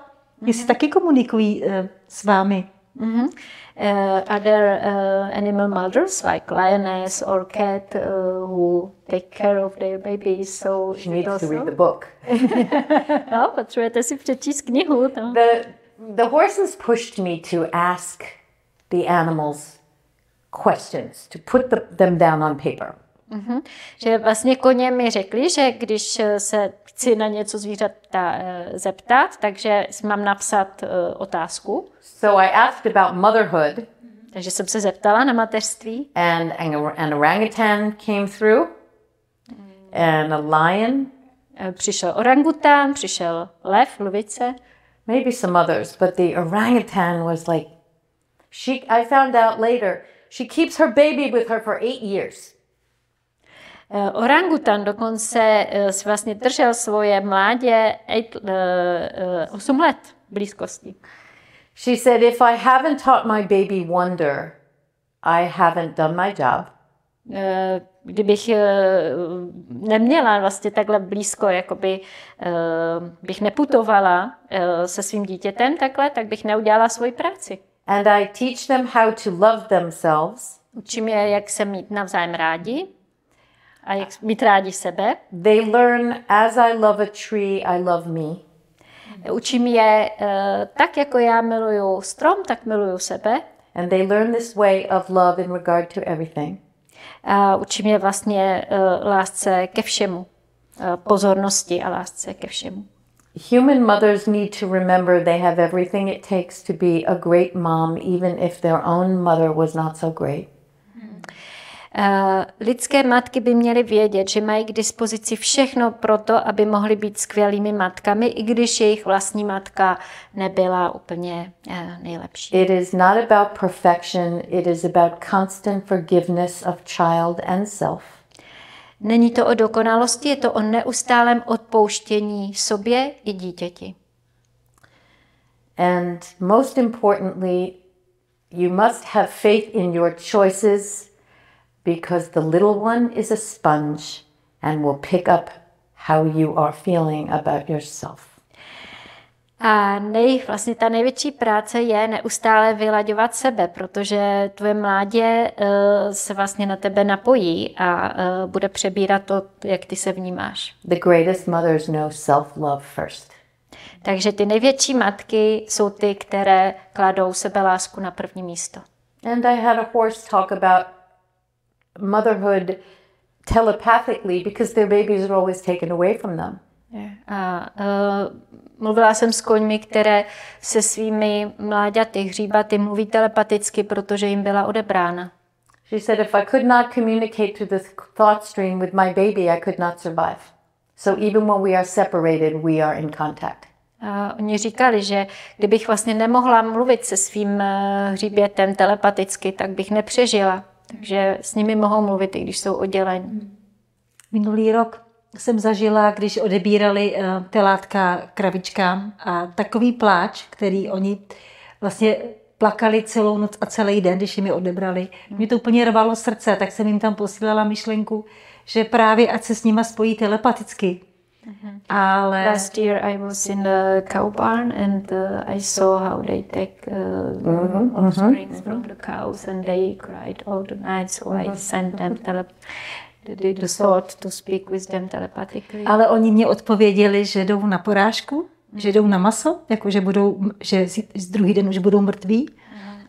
jestli taky komunikují e, s vámi. Mm -hmm. uh, are there uh, animal mothers like lioness or cat uh, who take care of their babies? So she needs also... to read the book. Oh, no, The, the horses pushed me to ask the animals questions, to put the, them down on paper. Mm-hmm. Že vlastně koně mi řekli, že když se chci na něco zvířata eh, zeptat, takže mám napsat eh, otázku. So I asked about motherhood. Takže jsem se zeptala na mateřství. And an orangutan came through. And a lion. Eh, přišel orangután, přišel lev, lvice. Maybe some others, but the orangutan was like, she, I found out later, she keeps her baby with her for eight years. Eh, orangutan dokonce eh, si vlastně držel svoje mládě 8 eh, let blízkosti. She said, if I haven't taught my baby wonder, I haven't done my job. Kdybych neměla vlastně takhle blízko, jakoby bych neputovala se svým dítětem takhle, tak bych neudělala svoji práci. And I teach them how to love themselves. Učím je, jak se mít navzájem rádi. vytrádi sebe. They learn as I love a tree, I love me. Učím je eh, tak, jako já miluju strom, tak miluju sebe. And they learn this way of love in regard to everything. A učím je vlastně uh, lásce ke všemu, uh, pozornosti a lásce ke všemu. Human mothers need to remember they have everything it takes to be a great mom, even if their own mother was not so great. Eh, lidské matky by měly vědět, že mají k dispozici všechno pro to, aby mohly být skvělými matkami, i když jejich vlastní matka nebyla úplně eh, nejlepší. It is not about perfection, it is about constant forgiveness of child and self. Není to o dokonalosti, je to o neustálém odpouštění sobě i dítěti. And most importantly, you must have faith in your choices because the little one is a sponge and will pick up how you are feeling about yourself. A nej, vlastně ta největší práce je neustále vylaďovat sebe, protože tvoje mládě uh, se vlastně na tebe napojí a uh, bude přebírat to, jak ty se vnímáš. The greatest mothers know self-love first. Takže ty největší matky jsou ty, které kladou sebe lásku na první místo. And I had a horse talk about motherhood telepathically because their babies are always taken away from them. A uh, mluvila jsem s koňmi, které se svými mláďaty, hříbaty mluví telepaticky, protože jim byla odebrána. She said, if I could not communicate through the thought stream with my baby, I could not survive. So even when we are separated, we are in contact. A oni říkali, že kdybych vlastně nemohla mluvit se svým eh, hříbětem telepaticky, tak bych nepřežila. Takže s nimi mohou mluvit, i když jsou oddělení. Minulý rok jsem zažila, když odebírali eh, ty látka a takový pláč, který oni vlastně plakali celou noc a celý den, když jim je odebrali. Mě to úplně rvalo srdce, tak jsem jim tam posílala myšlenku, že právě ať se s nima spojí telepaticky, Mm-hmm. Ale... Last year I was in the cow barn and uh, I saw how they take uh, mm-hmm. offsprings mm-hmm. mm-hmm. from the cows and they cried all the night, so I mm-hmm. sent them mm-hmm. tele they the thought to speak with them telepathically. Ale oni mě odpověděli, že jdou na porážku, že jdou na maso, jako že budou, že z druhý den už budou mrtví.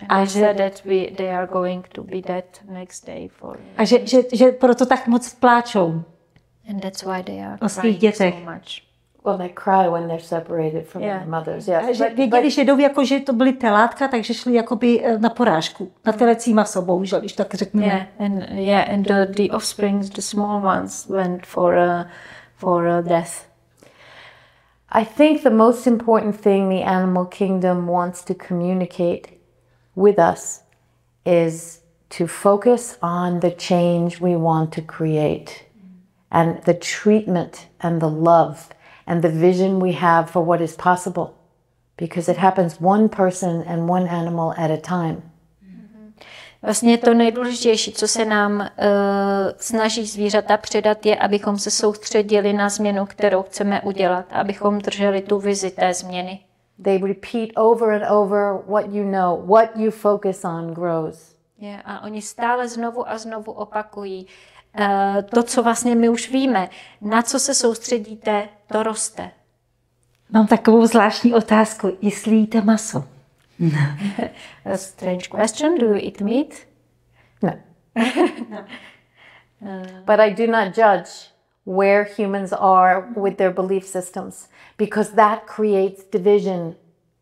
A že, that we, they are going to be dead next day for... a že, že, že proto tak moc pláčou. and that's why they are Als crying so much. Well, they cry when they're separated from yeah. their mothers. Yes. A že but, věděli, but, že jdou jako, že to byly telátka, takže šli jakoby eh, na porážku, na telecíma sobou, že když tak řekneme. Yeah, and, yeah, and the, the offsprings, the small ones, went for, uh, for uh, death. I think the most important thing the animal kingdom wants to communicate with us is to focus on the change we want to create and the treatment and the love and the vision we have for what is possible because it happens one person and one animal at a time. Mm-hmm. Vlastně to nejdůležitější, co se nám uh, snaží zvířata předat, je, abychom se soustředili na změnu, kterou chceme udělat, abychom drželi tu vizi té změny. They repeat over and over what you know, what you focus on grows. Yeah, a oni stále znovu a znovu opakují. Uh, Eh, to, co vlastně my už víme, na co se soustředíte, to roste. Mám takovou zvláštní otázku. Jestli jíte maso? A strange question. Do you eat meat? No. no. But I do not judge where humans are with their belief systems because that creates division.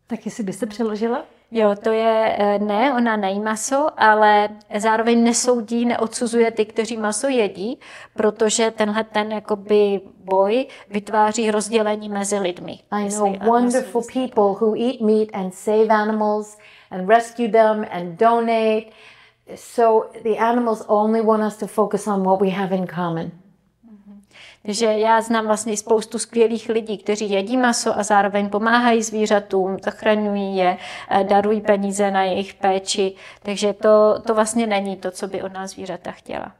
Tak jestli byste přeložila? Jo, to je, eh, ne, ona nejí maso, ale zároveň nesoudí, neodsuzuje ty, kteří maso jedí, protože tenhle ten jakoby boj vytváří rozdělení mezi lidmi. I know wonderful people who eat meat and save animals and rescue them and donate. So the animals only want us to focus on what we have in common že já znám vlastně spoustu skvělých lidí, kteří jedí maso a zároveň pomáhají zvířatům, zachraňují je, eh, darují peníze na jejich péči, takže to, to vlastně není to, co by od nás zvířata chtěla.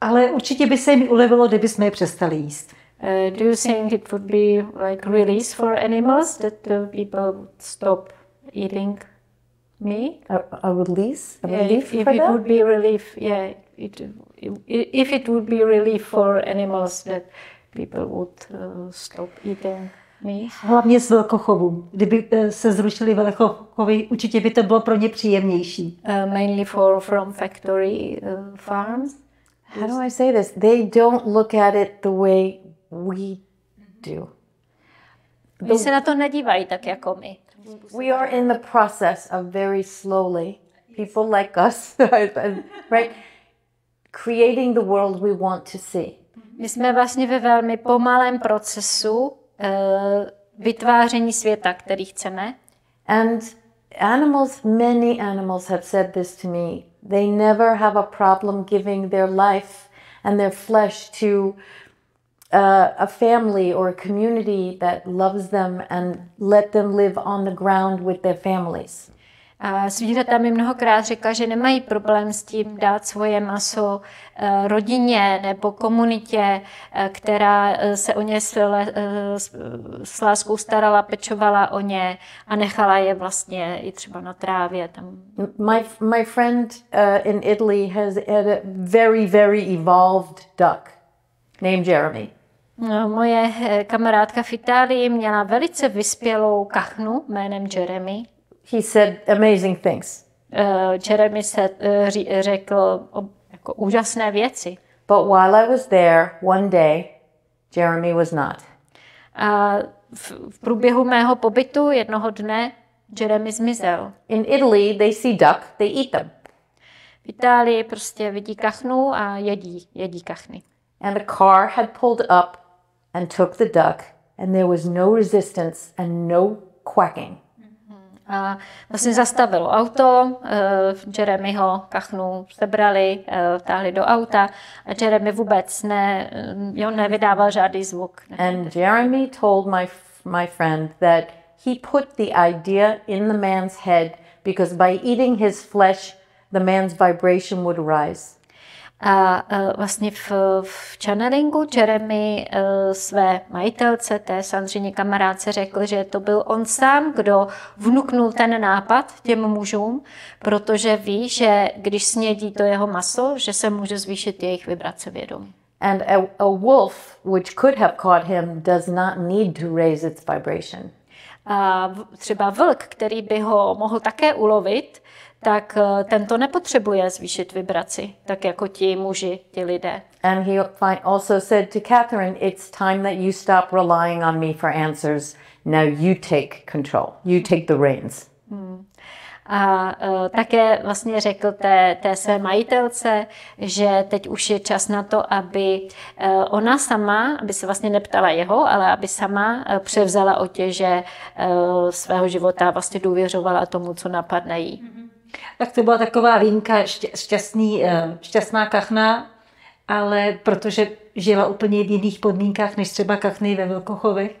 Ale určitě by se jim ulevilo, kdyby jsme je přestali jíst. Uh, do you think it would be like release for animals that the people would stop eating meat? A, a release? A relief yeah, if, if it would be relief, yeah, it if it would be relief for animals that people would uh, stop eating. Me. Hlavně z velkochovu. Kdyby eh, se zrušili velkochovy, určitě by to bylo pro ně příjemnější. Uh, mainly for from factory uh, farms. How do I say this? They don't look at it the way we do. Oni se na to nedívají tak jako my. We are in the process of very slowly people like us, right? creating the world we want to see. My jsme vlastně ve velmi pomalém procesu uh, vytváření světa, který chceme. And animals, many animals have said this to me. They never have a problem giving their life and their flesh to uh, a family or a community that loves them and let them live on the ground with their families. Zvířata mi mnohokrát řekla, že nemají problém s tím dát svoje maso eh, rodině nebo komunitě, eh, která eh, se o ně s, láskou starala, pečovala o ně a nechala je vlastně i třeba na trávě. Tam. My, my friend uh, in Italy has had a very, very evolved duck named Jeremy. No, moje kamarádka v Itálii měla velice vyspělou kachnu jménem Jeremy. He said amazing things. Uh, Jeremy said, uh, ří, řekl jako úžasné věci. But while I was there one day, Jeremy was not. A v, v průběhu mého pobytu jednoho dne Jeremy zmizel. In Italy they see duck, they eat them. V Itálii prostě vidí kachnu a jedí, jedí kachny. And a car had pulled up and took the duck and there was no resistance and no quacking vlastně zastavilo auto, eh, Jeremyho kachnu sebrali, eh, do auta a Jeremy vůbec ne, eh, jo, nevydával žádný zvuk. And Jeremy told my, my friend that he put the idea in the man's head because by eating his flesh, the man's vibration would rise. A e, vlastně v, v channelingu Jeremy e, své majitelce, té Sandřině kamarádce, řekl, že to byl on sám, kdo vnuknul ten nápad těm mužům, protože ví, že když snědí to jeho maso, že se může zvýšit jejich vibrace vědomí. And a, a wolf, which could have caught him, does not need to raise its vibration. A třeba vlk, který by ho mohl také ulovit, tak eh, tento nepotřebuje zvýšit vibraci, tak jako ti muži, ti lidé. And he also said to Catherine, it's time that you stop relying on me for answers. Now you take control. You take the reins. Hmm. A uh, také vlastně řekl té, té své majitelce, že teď už je čas na to, aby uh, ona sama, aby se vlastně neptala jeho, ale aby sama uh, převzala otěže uh, svého života a vlastně důvěřovala tomu, co napadne jí. Mm-hmm. Tak to byla taková výjimka, šťastný, eh, šťastná kachna, ale protože žila úplně v jiných podmínkách než třeba kachny ve Velkochovech.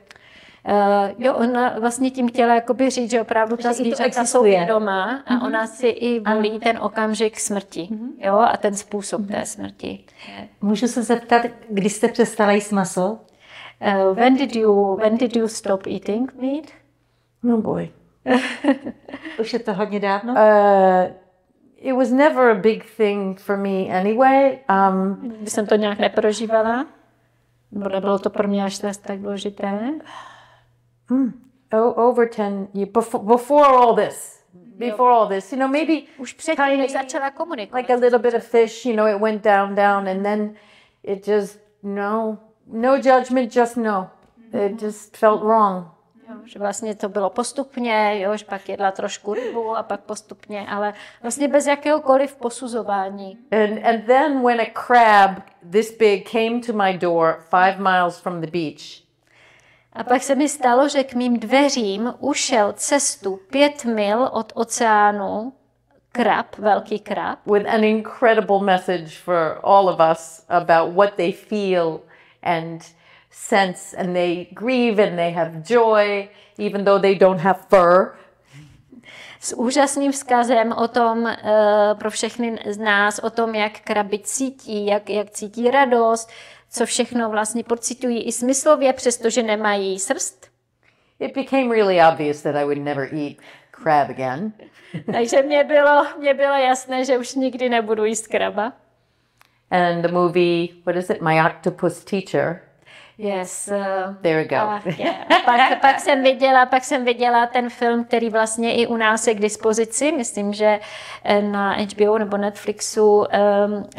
Uh, jo, ona vlastně tím chtěla jakoby říct, že opravdu ta zvířata jsou vědomá a mm-hmm. ona si i volí ten okamžik smrti mm-hmm. jo, a ten způsob mm-hmm. té mhm. smrti. Můžu se zeptat, kdy jste přestala jíst maso? Uh, when, did you, when did you stop eating meat? No boj. Už je to hodně dávno? Uh, it was never a big thing for me anyway. Um, jsem to nějak neprožívala. Nebylo to pro mě až tak důležité. Hmm. Oh, over ten, before, before all this. before all this. You know, maybe Už předtím, než začala komunikovat. like a little bit of fish, you know, it went down, down, and then it just, no, no judgment, just no. It mhm. just felt wrong. Jo, mhm. že vlastně to bylo postupně, jo, že pak jedla trošku rybu a pak postupně, ale vlastně bez jakéhokoliv posuzování. And, and then when a crab this big came to my door five miles from the beach. A pak se mi stalo, že k mým dveřím ušel cestu pět mil od oceánu krab, velký krab. With an incredible message for all of us about what they feel and sense and they grieve and they have joy, even though they don't have fur. S úžasným vzkazem o tom uh, pro všechny z nás, o tom, jak krabi cítí, jak, jak cítí radost, co všechno vlastně pocitují i smyslově, přestože nemají srst. It became really obvious that I would never eat crab again. Takže mě bylo, mě bylo jasné, že už nikdy nebudu jíst kraba. And the movie, what is it, My Octopus Teacher, Yes. Uh, There we go. Uh, yeah. pak, pak, jsem viděla, pak jsem viděla ten film, který vlastně i u nás je k dispozici. Myslím, že eh, na HBO nebo Netflixu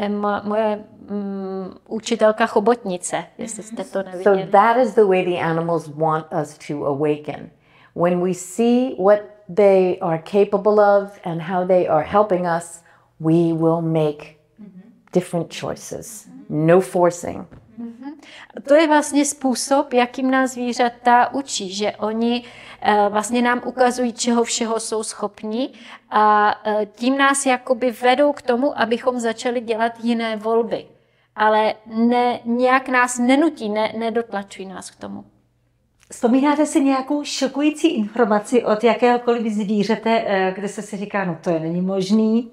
um, moje mm, učitelka chobotnice, jestli jste to neviděli. So that is the way the animals want us to awaken. When we see what they are capable of and how they are helping us, we will make mm-hmm. different choices. No forcing. Mhm. To je vlastně způsob, jakým nás zvířata učí, že oni eh, vlastně nám ukazují, čeho všeho jsou schopní a eh, tím nás jakoby vedou k tomu, abychom začali dělat jiné volby. Ale ne, nějak nás nenutí, ne, nedotlačují nás k tomu. Vzpomínáte si nějakou šokující informaci od jakéhokoliv zvířete, eh, kde se si říká, no to je není možný,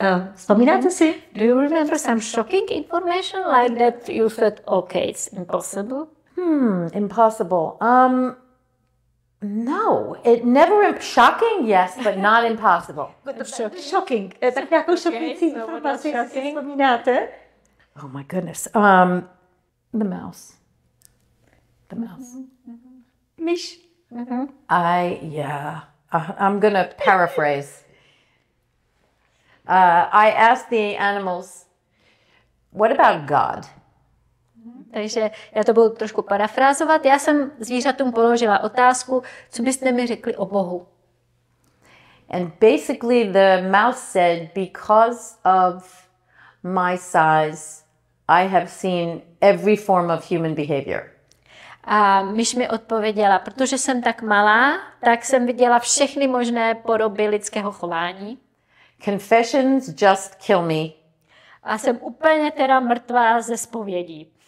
Oh. Mhm. Do you remember some shocking information like that you said? okay, it's impossible? Hmm, impossible. Um, no, it never shocking, yes, but not impossible. Shocking. shocking. Oh my goodness. Um, the mouse. The mouse. Mm-hmm. mm Mm-hmm. I yeah. Uh, I'm gonna paraphrase. Uh, I asked the animals, what about God? Takže já to budu trošku parafrázovat. Já jsem zvířatům položila otázku, co byste mi řekli o Bohu. And basically the mouse said, because of my size, I have seen every form of human behavior. A myš mi odpověděla, protože jsem tak malá, tak jsem viděla všechny možné podoby lidského chování. Confessions just kill me. A jsem úplně teda mrtvá ze spovědí.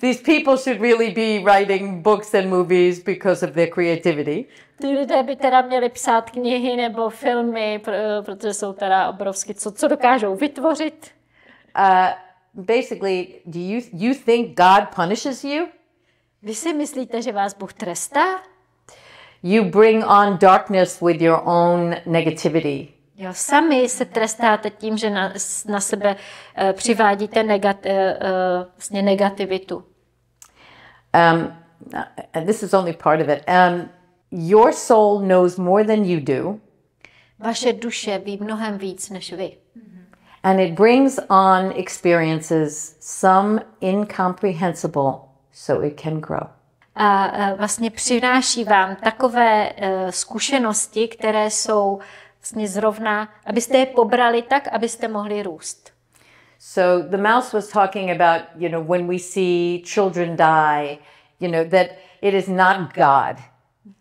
These people should really be writing books and movies because of their creativity. Ty lidé by teda měli psát knihy nebo filmy, protože jsou teda obrovsky, co, co dokážou vytvořit. Uh, basically, do you, you think God punishes you? Vy si myslíte, že vás Bůh trestá? You bring on darkness with your own negativity. Jo, sami se trestáte tím, že na, na sebe uh, přivádíte negat, uh, vlastně negativitu. Um, and uh, this is only part of it. Um, your soul knows more than you do. Vaše duše ví mnohem víc než vy. Mm-hmm. And it brings on experiences, some incomprehensible, so it can grow. a vlastně přináší vám takové e, zkušenosti, které jsou vlastně zrovna, abyste je pobrali tak, abyste mohli růst. So the mouse was talking about, you know, when we see children die, you know, that it is not God.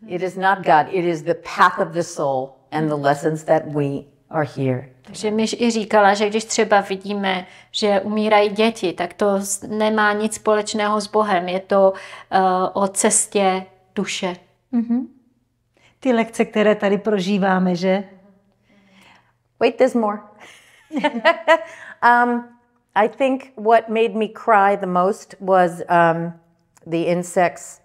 It is not God. It is the path of the soul and the lessons that we are here. Takže mi i říkala, že když třeba vidíme, že umírají děti, tak to nemá nic společného s Bohem. Je to uh, o cestě duše. Mm-hmm. Ty lekce, které tady prožíváme, že? Wait, there's more. um, I think what made me cry the most was um, the insects.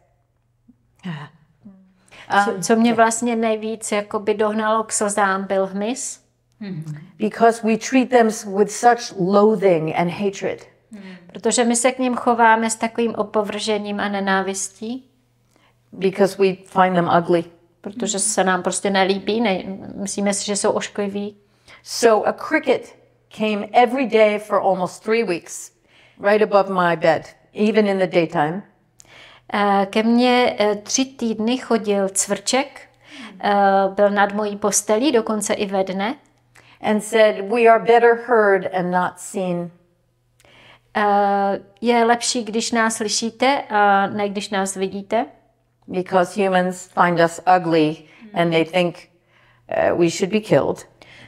A co, co mě vlastně nejvíc jakoby dohnalo k slzám, byl hmyz. Mm-hmm. Because we treat them with such loathing and hatred. Mm. Protože my se k ním chováme s takovým opovržením a nenávistí. Because we find them ugly. Protože se nám prostě nelíbí, ne, myslíme si, že jsou oškliví. So a cricket came every day for almost three weeks, right above my bed, even in the daytime. Eh, ke mně eh, tři týdny chodil cvrček, mm. eh, byl nad mojí postelí, dokonce i ve dne and said, We are better heard and not seen. Uh, je lepší, když nás slyšíte, a ne když nás vidíte. Because humans find us ugly and they think uh, we should be killed.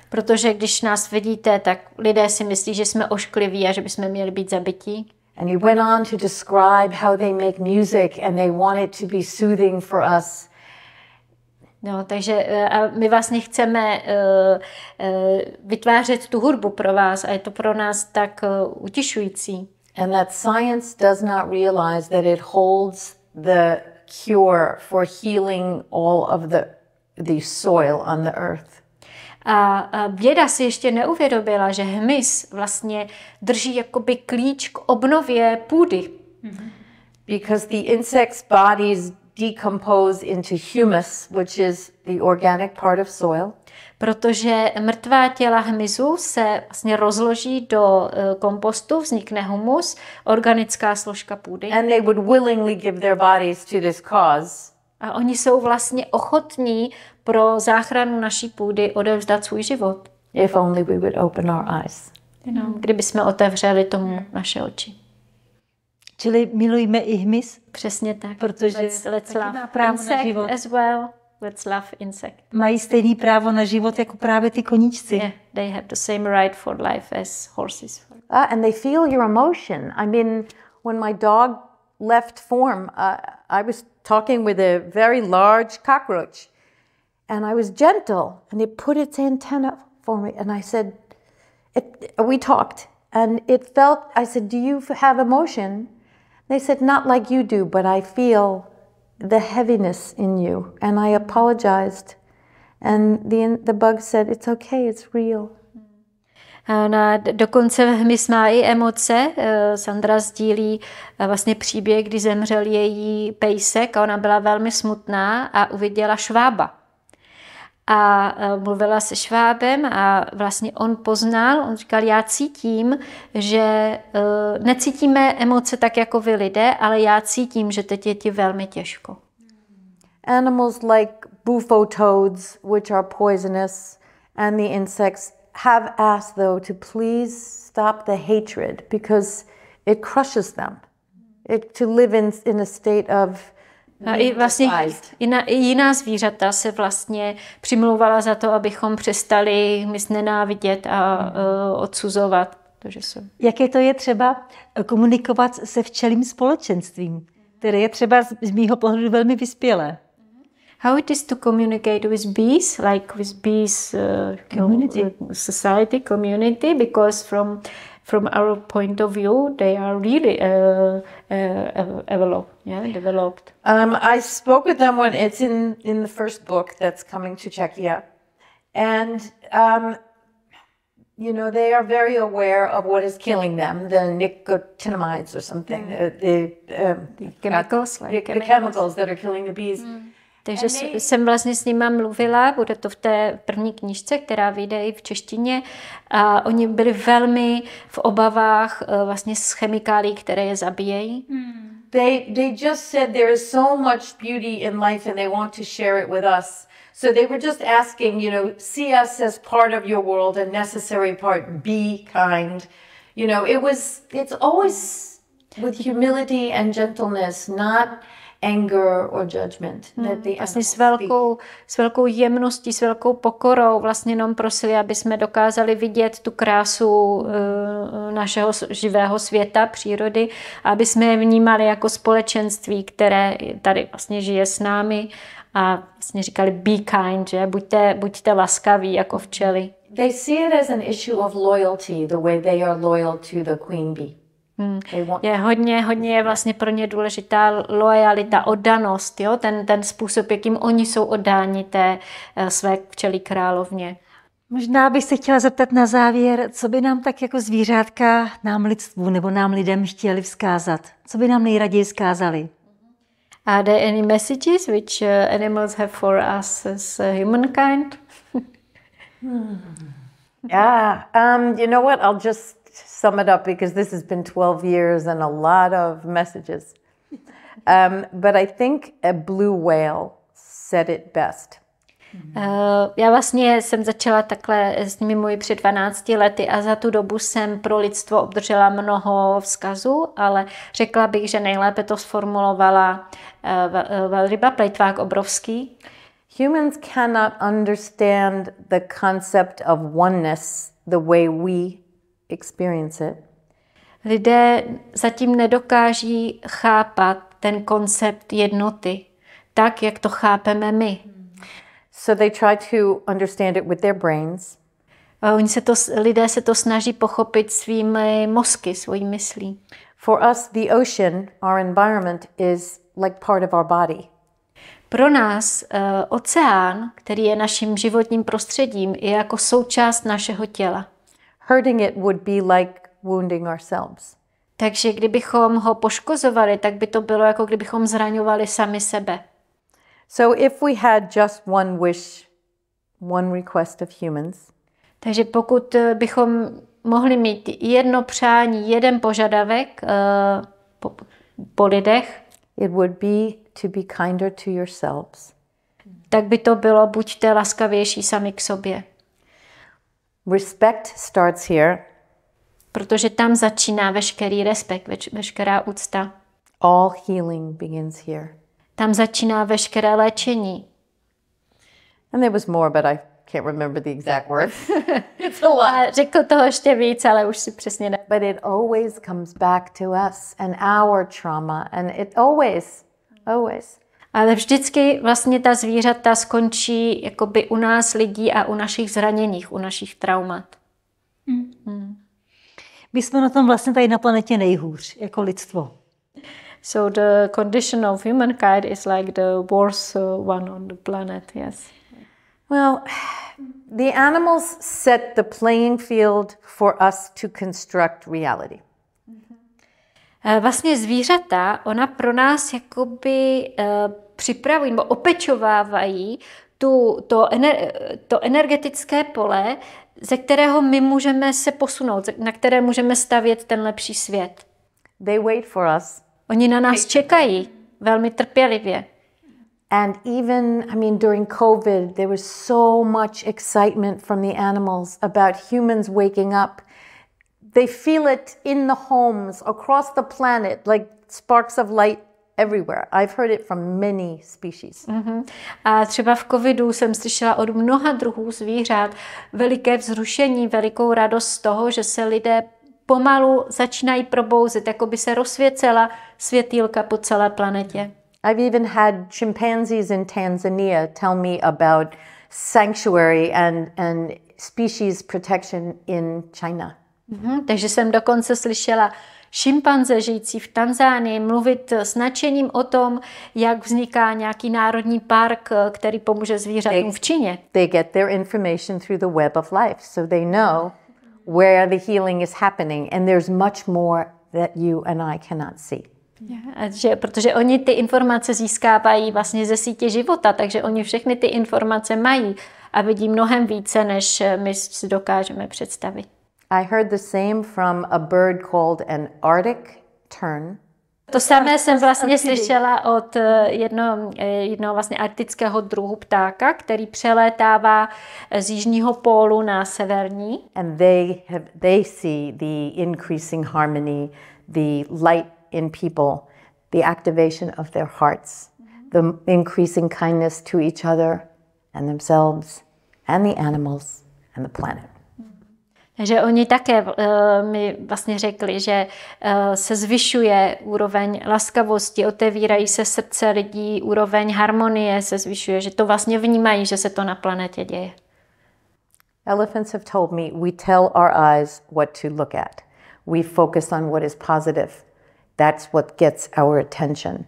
Protože když nás vidíte, tak lidé si myslí, že jsme oškliví a že bychom měli být zabití. And he went on to describe how they make music and they want it to be soothing for us. No, takže e, a my vlastně chceme e, e, vytvářet tu hudbu pro vás a je to pro nás tak utišující. And that science does not realize that it holds the cure for healing all of the, the soil on the earth. A věda si ještě neuvědomila, že hmyz vlastně drží jakoby klíč k obnově půdy. Mm-hmm. Because the insects' bodies decompose into humus, which is the organic part of soil. Protože mrtvá těla hmyzu se vlastně rozloží do eh, kompostu, vznikne humus, organická složka půdy. And they would willingly give their bodies to this cause. A oni jsou vlastně ochotní pro záchranu naší půdy odevzdat svůj život. If only we would open our eyes. Jenom kdyby jsme otevřeli tomu naše oči. Čili milujme i hmyz. Přesně tak. Protože let's, let's love má právo insect na život. as well. Let's love insect. Mají stejný právo na život jako právě ty koníčci. Yeah, they have the same right for life as horses. Ah, and they feel your emotion. I mean, when my dog left form, uh, I was talking with a very large cockroach and I was gentle, and it put its antenna for me, and I said, it, "We talked," and it felt. I said, "Do you have emotion?" They said, Not like you do, but I feel the heaviness in you. And I apologized. And the, the bug said, It's okay, it's real. Na, dokonce mi má i emoce. Eh, Sandra sdílí eh, vlastně příběh, kdy zemřel její pejsek a ona byla velmi smutná a uviděla švába. a e, mluvila se Švábem a vlastně on poznal, on říkal, já cítím, že e, necítíme emoce tak jako vy lidé, ale já cítím, že teď je ti velmi těžko. Animals like bufo toads, which are poisonous, and the insects have asked though to please stop the hatred because it crushes them. It, to live in, in a state of a i vlastně i, na, i jiná zvířata se vlastně přimlouvala za to, abychom přestali mys nenávidět a uh, odsuzovat. že jsou... Jaké to je třeba eh, komunikovat se včelým společenstvím, které je třeba z, z mýho pohledu velmi vyspělé? Hmm. How it is to communicate with bees, like with bees uh, community. society, community, because from from our point of view, they are really uh, uh, uh developed. Yeah, developed. Um, I spoke with them when it's in in the first book that's coming to Czechia, and. Um, you know, they are very aware of what is killing them, the nicotinamides or something, mm. the, uh, the, um, the, chemicals, like the, chemicals, chemicals. that are killing the bees. Mm. Takže jsem vlastně s nima mluvila, bude to v té první knižce, která vyjde i v češtině. A oni byli velmi v obavách eh, vlastně z chemikálí, které je zabíjejí. Hmm. They, they just said there is so much beauty in life and they want to share it with us. So they were just asking, you know, see us as part of your world, a necessary part, be kind. You know, it was, it's always with humility and gentleness, not anger or judgment. That hmm, they vlastně s velkou, s velkou jemností, s velkou pokorou vlastně nám prosili, aby jsme dokázali vidět tu krásu uh, našeho živého světa, přírody, aby jsme je vnímali jako společenství, které tady vlastně žije s námi a vlastně říkali be kind, že buďte, buďte laskaví jako včely. They see it as an issue of loyalty, the way they are loyal to the queen bee. Hmm. Je hodně, hodně je vlastně pro ně důležitá lojalita, oddanost, jo? Ten, ten způsob, jakým oni jsou oddáni té eh, své včelí královně. Možná bych se chtěla zeptat na závěr, co by nám tak jako zvířátka nám lidstvu nebo nám lidem chtěli vzkázat? Co by nám nejraději vzkázali? Are there any messages which eh, animals have for us as eh, humankind? hmm. yeah, um, you know what? I'll just sum it up because this has been 12 years and a lot of messages. Um, but I think a blue whale said it best. Uh, já vlastně jsem začala takhle s nimi mluvit před 12 lety a za tu dobu jsem pro lidstvo obdržela mnoho vzkazů, ale řekla bych, že nejlépe to sformulovala uh, velryba, plejtvák obrovský. Humans cannot understand the concept of oneness the way we experience it. Lidé zatím nedokáží chápat ten koncept jednoty tak, jak to chápeme my. So they try to understand it with their brains. A oni se to, lidé se to snaží pochopit svými mozky, svojí myslí. For us, the ocean, our environment, is like part of our body. Pro nás uh, oceán, který je naším životním prostředím, je jako součást našeho těla. Hurting it would be like wounding ourselves. Takže kdybychom ho poškozovali, tak by to bylo jako kdybychom zraňovali sami sebe. So if we had just one wish, one request of humans. Takže pokud eh, bychom mohli mít jedno přání, jeden požadavek uh, po, po lidech, it would be to be kinder to yourselves. Tak by to bylo buďte laskavější sami k sobě. Respect starts here. Protože tam začíná veškerý respekt, veš, veškerá úcta. All healing begins here. Tam začíná veškeré léčení. And there was more, but I can't remember the exact words. It's a lot. Řekl toho ještě víc, ale už si přesně ne. But it always comes back to us and our trauma and it always, always ale vždycky vlastně ta zvířata skončí jakoby u nás lidí a u našich zraněních, u našich traumat. Mm. Mm. My jsme na tom vlastně tady na planetě nejhůř, jako lidstvo. So the condition of humankind is like the worst uh, one on the planet, yes. Well, the animals set the playing field for us to construct reality. Eh, vlastně zvířata, ona pro nás jakoby eh, připravují nebo opečovávají tu, to, ener, to energetické pole, ze kterého my můžeme se posunout, na které můžeme stavět ten lepší svět. They wait for us. Oni na nás čekají velmi trpělivě. And even, I mean, during COVID, there was so much excitement from the animals about humans waking up they feel it in the homes across the planet, like sparks of light everywhere. I've heard it from many species. Mm-hmm. A třeba v covidu jsem slyšela od mnoha druhů zvířat veliké vzrušení, velikou radost z toho, že se lidé pomalu začínají probouzet, jako by se rozsvěcela světýlka po celé planetě. I've even had chimpanzees in Tanzania tell me about sanctuary and, and species protection in China. Mm-hmm. takže jsem dokonce slyšela šimpanze žijící v Tanzánii mluvit s nadšením o tom, jak vzniká nějaký národní park, eh, který pomůže zvířatům v Číně. They get their information through the web of life, so they know where the healing is happening and there's much more that you and I cannot see. že, protože oni ty informace získávají vlastně ze sítě života, takže oni všechny ty informace mají a vidí mnohem více, než eh, my si dokážeme představit. I heard the same from a bird called an Arctic tern. To samé jsem vlastně slyšela od eh, jedno, eh, jednoho vlastně arktického druhu ptáka, který přelétává eh, z jižního pólu na severní. And they, have, they see the increasing harmony, the light in people, the activation of their hearts, the increasing kindness to each other and themselves and the animals and the planet. že oni také uh, mi vlastně řekli, že uh, se zvyšuje úroveň laskavosti, otevírají se srdce lidí, úroveň harmonie se zvyšuje, že to vlastně vnímají, že se to na planetě děje. Elephants have told me we tell our eyes what to look at. We focus on what is positive. That's what gets our attention.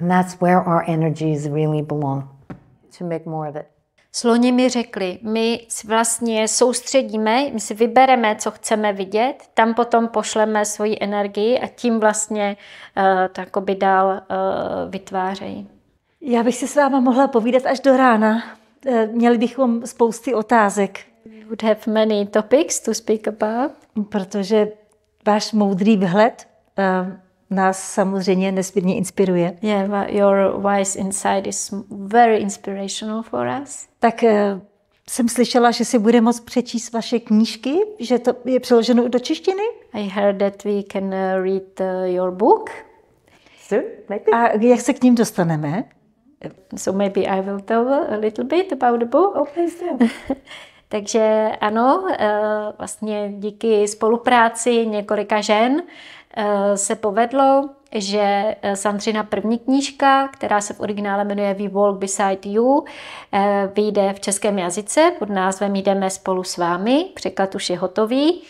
And that's where our energies really belong to make more of it. Sloni mi řekli, my vlastně soustředíme, my si vybereme, co chceme vidět, tam potom pošleme svoji energii a tím vlastně uh, to by dál uh, vytvářejí. Já bych si s váma mohla povídat až do rána. Eh, měli bychom spousty otázek. We would have many topics to speak about. Protože váš moudrý vhled, nás samozřejmě nesmírně inspiruje. Yeah, your wise insight is very inspirational for us. Tak eh, jsem slyšela, že si bude moc přečíst vaše knížky, že to je přeloženo do češtiny. I heard that we can eh, read eh, your book. So, maybe. A jak se k ním dostaneme? So maybe I will tell a little bit about the book. Oh, please do. Takže ano, vlastně díky spolupráci několika žen Eh, se povedlo, že eh, Sandřina první knížka, která se v originále jmenuje We Walk Beside You, eh, vyjde v českém jazyce pod názvem Jdeme spolu s vámi, překlad už je hotový.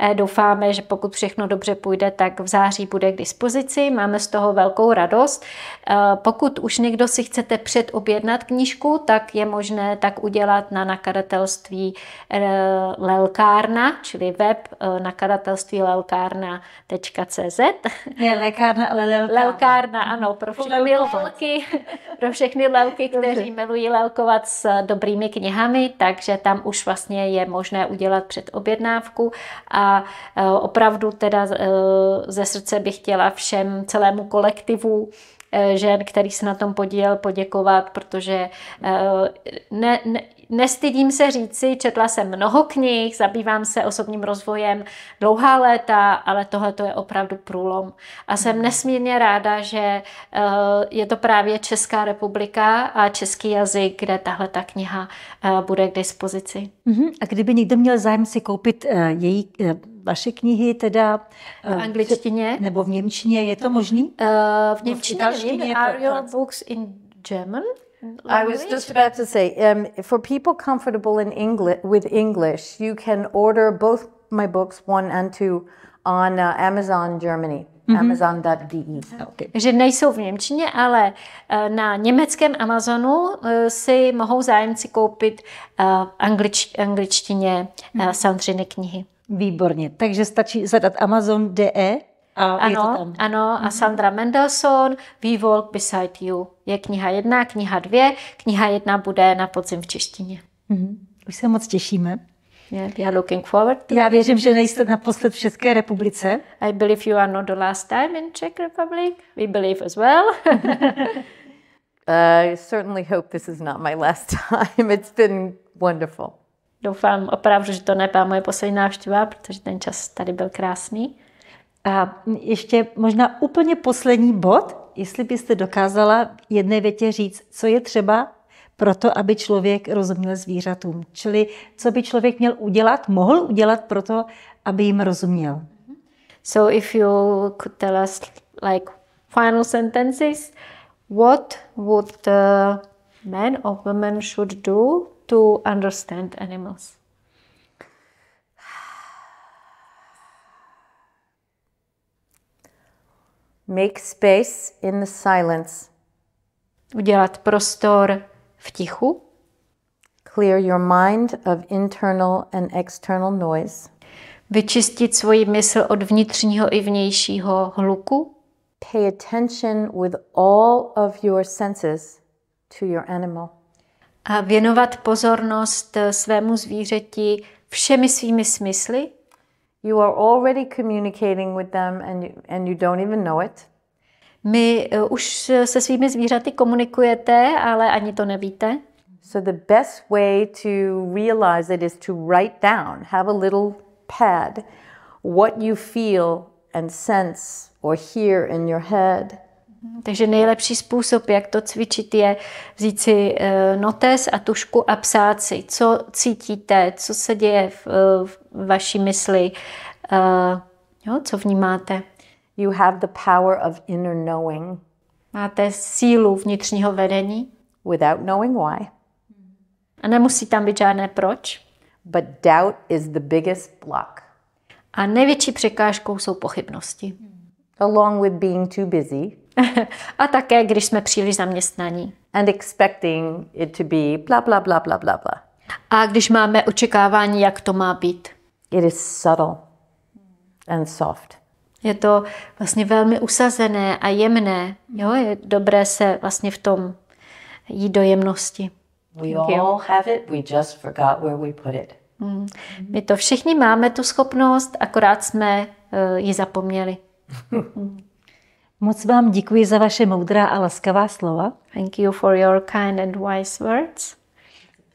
Eh, doufáme, že pokud všechno dobře půjde, tak v září bude k dispozici. Máme z toho velkou radost. Eh, pokud už někdo si chcete předobjednat knížku, tak je možné tak udělat na nakladatelství eh, Lelkárna, čili web nakladatelství lelkárna.cz. Ne, ale lelkárna. Lelkárna, ano, pro všechny lelky, pro všechny lelky, kteří milují lelkovat s dobrými knihami, takže tam už vlastně je možné udělat předobjednávku a Eh, opravdu teda eh, ze srdce bych chtěla všem, celému kolektivu eh, žen, který se na tom podíl, poděkovat, protože ne, ne, Nestydím se říci, četla jsem mnoho knih, zabývám se osobním rozvojem dlouhá léta, ale tohle je opravdu průlom. A jsem mhm. nesmírně ráda, že eh, je to právě Česká republika a český jazyk, kde tahle ta kniha eh, bude k dispozici. Mhm. A kdyby někdo měl zájem si koupit eh, její vaše knihy teda... V angličtině? Nebo v němčině, je to možný? v němčině, v, v Arial Books in German. Language? I was just about to say, um, for people comfortable in English with English, you can order both my books, one and two, on uh, Amazon Germany. Mhm. Amazon.de. Okay. Že nejsou v Němčině, ale eh, na německém Amazonu eh, si mohou zájemci koupit eh, anglič, angličtině mm-hmm. Sandřiny knihy. Výborně, takže stačí zadat Amazon.de a ano, ano, a mhm. Sandra Mendelssohn, We Walk Beside You. Je kniha jedna, kniha dvě. Kniha jedna bude na podzim v češtině. Mm-hmm. Už se moc těšíme. Yeah, we are looking forward to Já věřím, že nejste naposled v České republice. I believe you are not the last time in Czech Republic. We believe as well. I certainly hope this is not my last time. It's been wonderful. Doufám opravdu, že to nebyla moje poslední návštěva, protože ten čas tady byl krásný. A ještě možná úplně poslední bod, jestli byste dokázala jedné větě říct, co je třeba pro to, aby člověk rozuměl zvířatům. Čili co by člověk měl udělat, mohl udělat pro to, aby jim rozuměl. So if you could tell us like final sentences, what would the man or woman should do to understand animals? Make space in the silence. Udělat prostor v tichu. Clear your mind of internal and external noise. Vyčistit svoji mysl od vnitřního i vnějšího hluku. Pay attention with all of your senses to your animal. A věnovat pozornost svému zvířeti všemi svými smysly You are already communicating with them and you, and you don't even know it. My eh, už eh, se svými zvířaty komunikujete, ale ani to nevíte. So the best way to realize it is to write down, have a little pad, what you feel and sense or hear in your head. Takže nejlepší způsob, jak to cvičit, je vzít si eh, notes a tušku a psát si, co cítíte, co se děje v, eh, v vaší mysli, eh, jo, co vnímáte. You have the power of inner knowing. Máte sílu vnitřního vedení. Without knowing why. A nemusí tam být žádné proč. But doubt is the biggest block. A největší překážkou jsou pochybnosti. Along with being too busy a také, když jsme příliš zaměstnaní. And expecting it to be bla bla bla bla bla bla. A když máme očekávání, jak to má být. It is subtle and soft. Je to vlastně velmi usazené a jemné. Jo, je dobré se vlastně v tom jít do jemnosti. We all have it, we just forgot where we put it. Mm. My to všichni máme, tu schopnost, akorát jsme uh, ji zapomněli. Moc vám děkuji za vaše moudrá a laskavá slova. Thank you for your kind and wise words.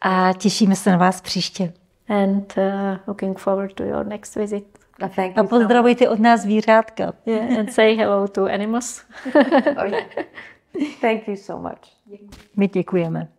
A těšíme se na vás příště. And uh, looking forward to your next visit. A, thank a pozdravujte od nás zvířátka. Yeah, and say hello to animals. oh, yeah. Thank you so much. My děkujeme.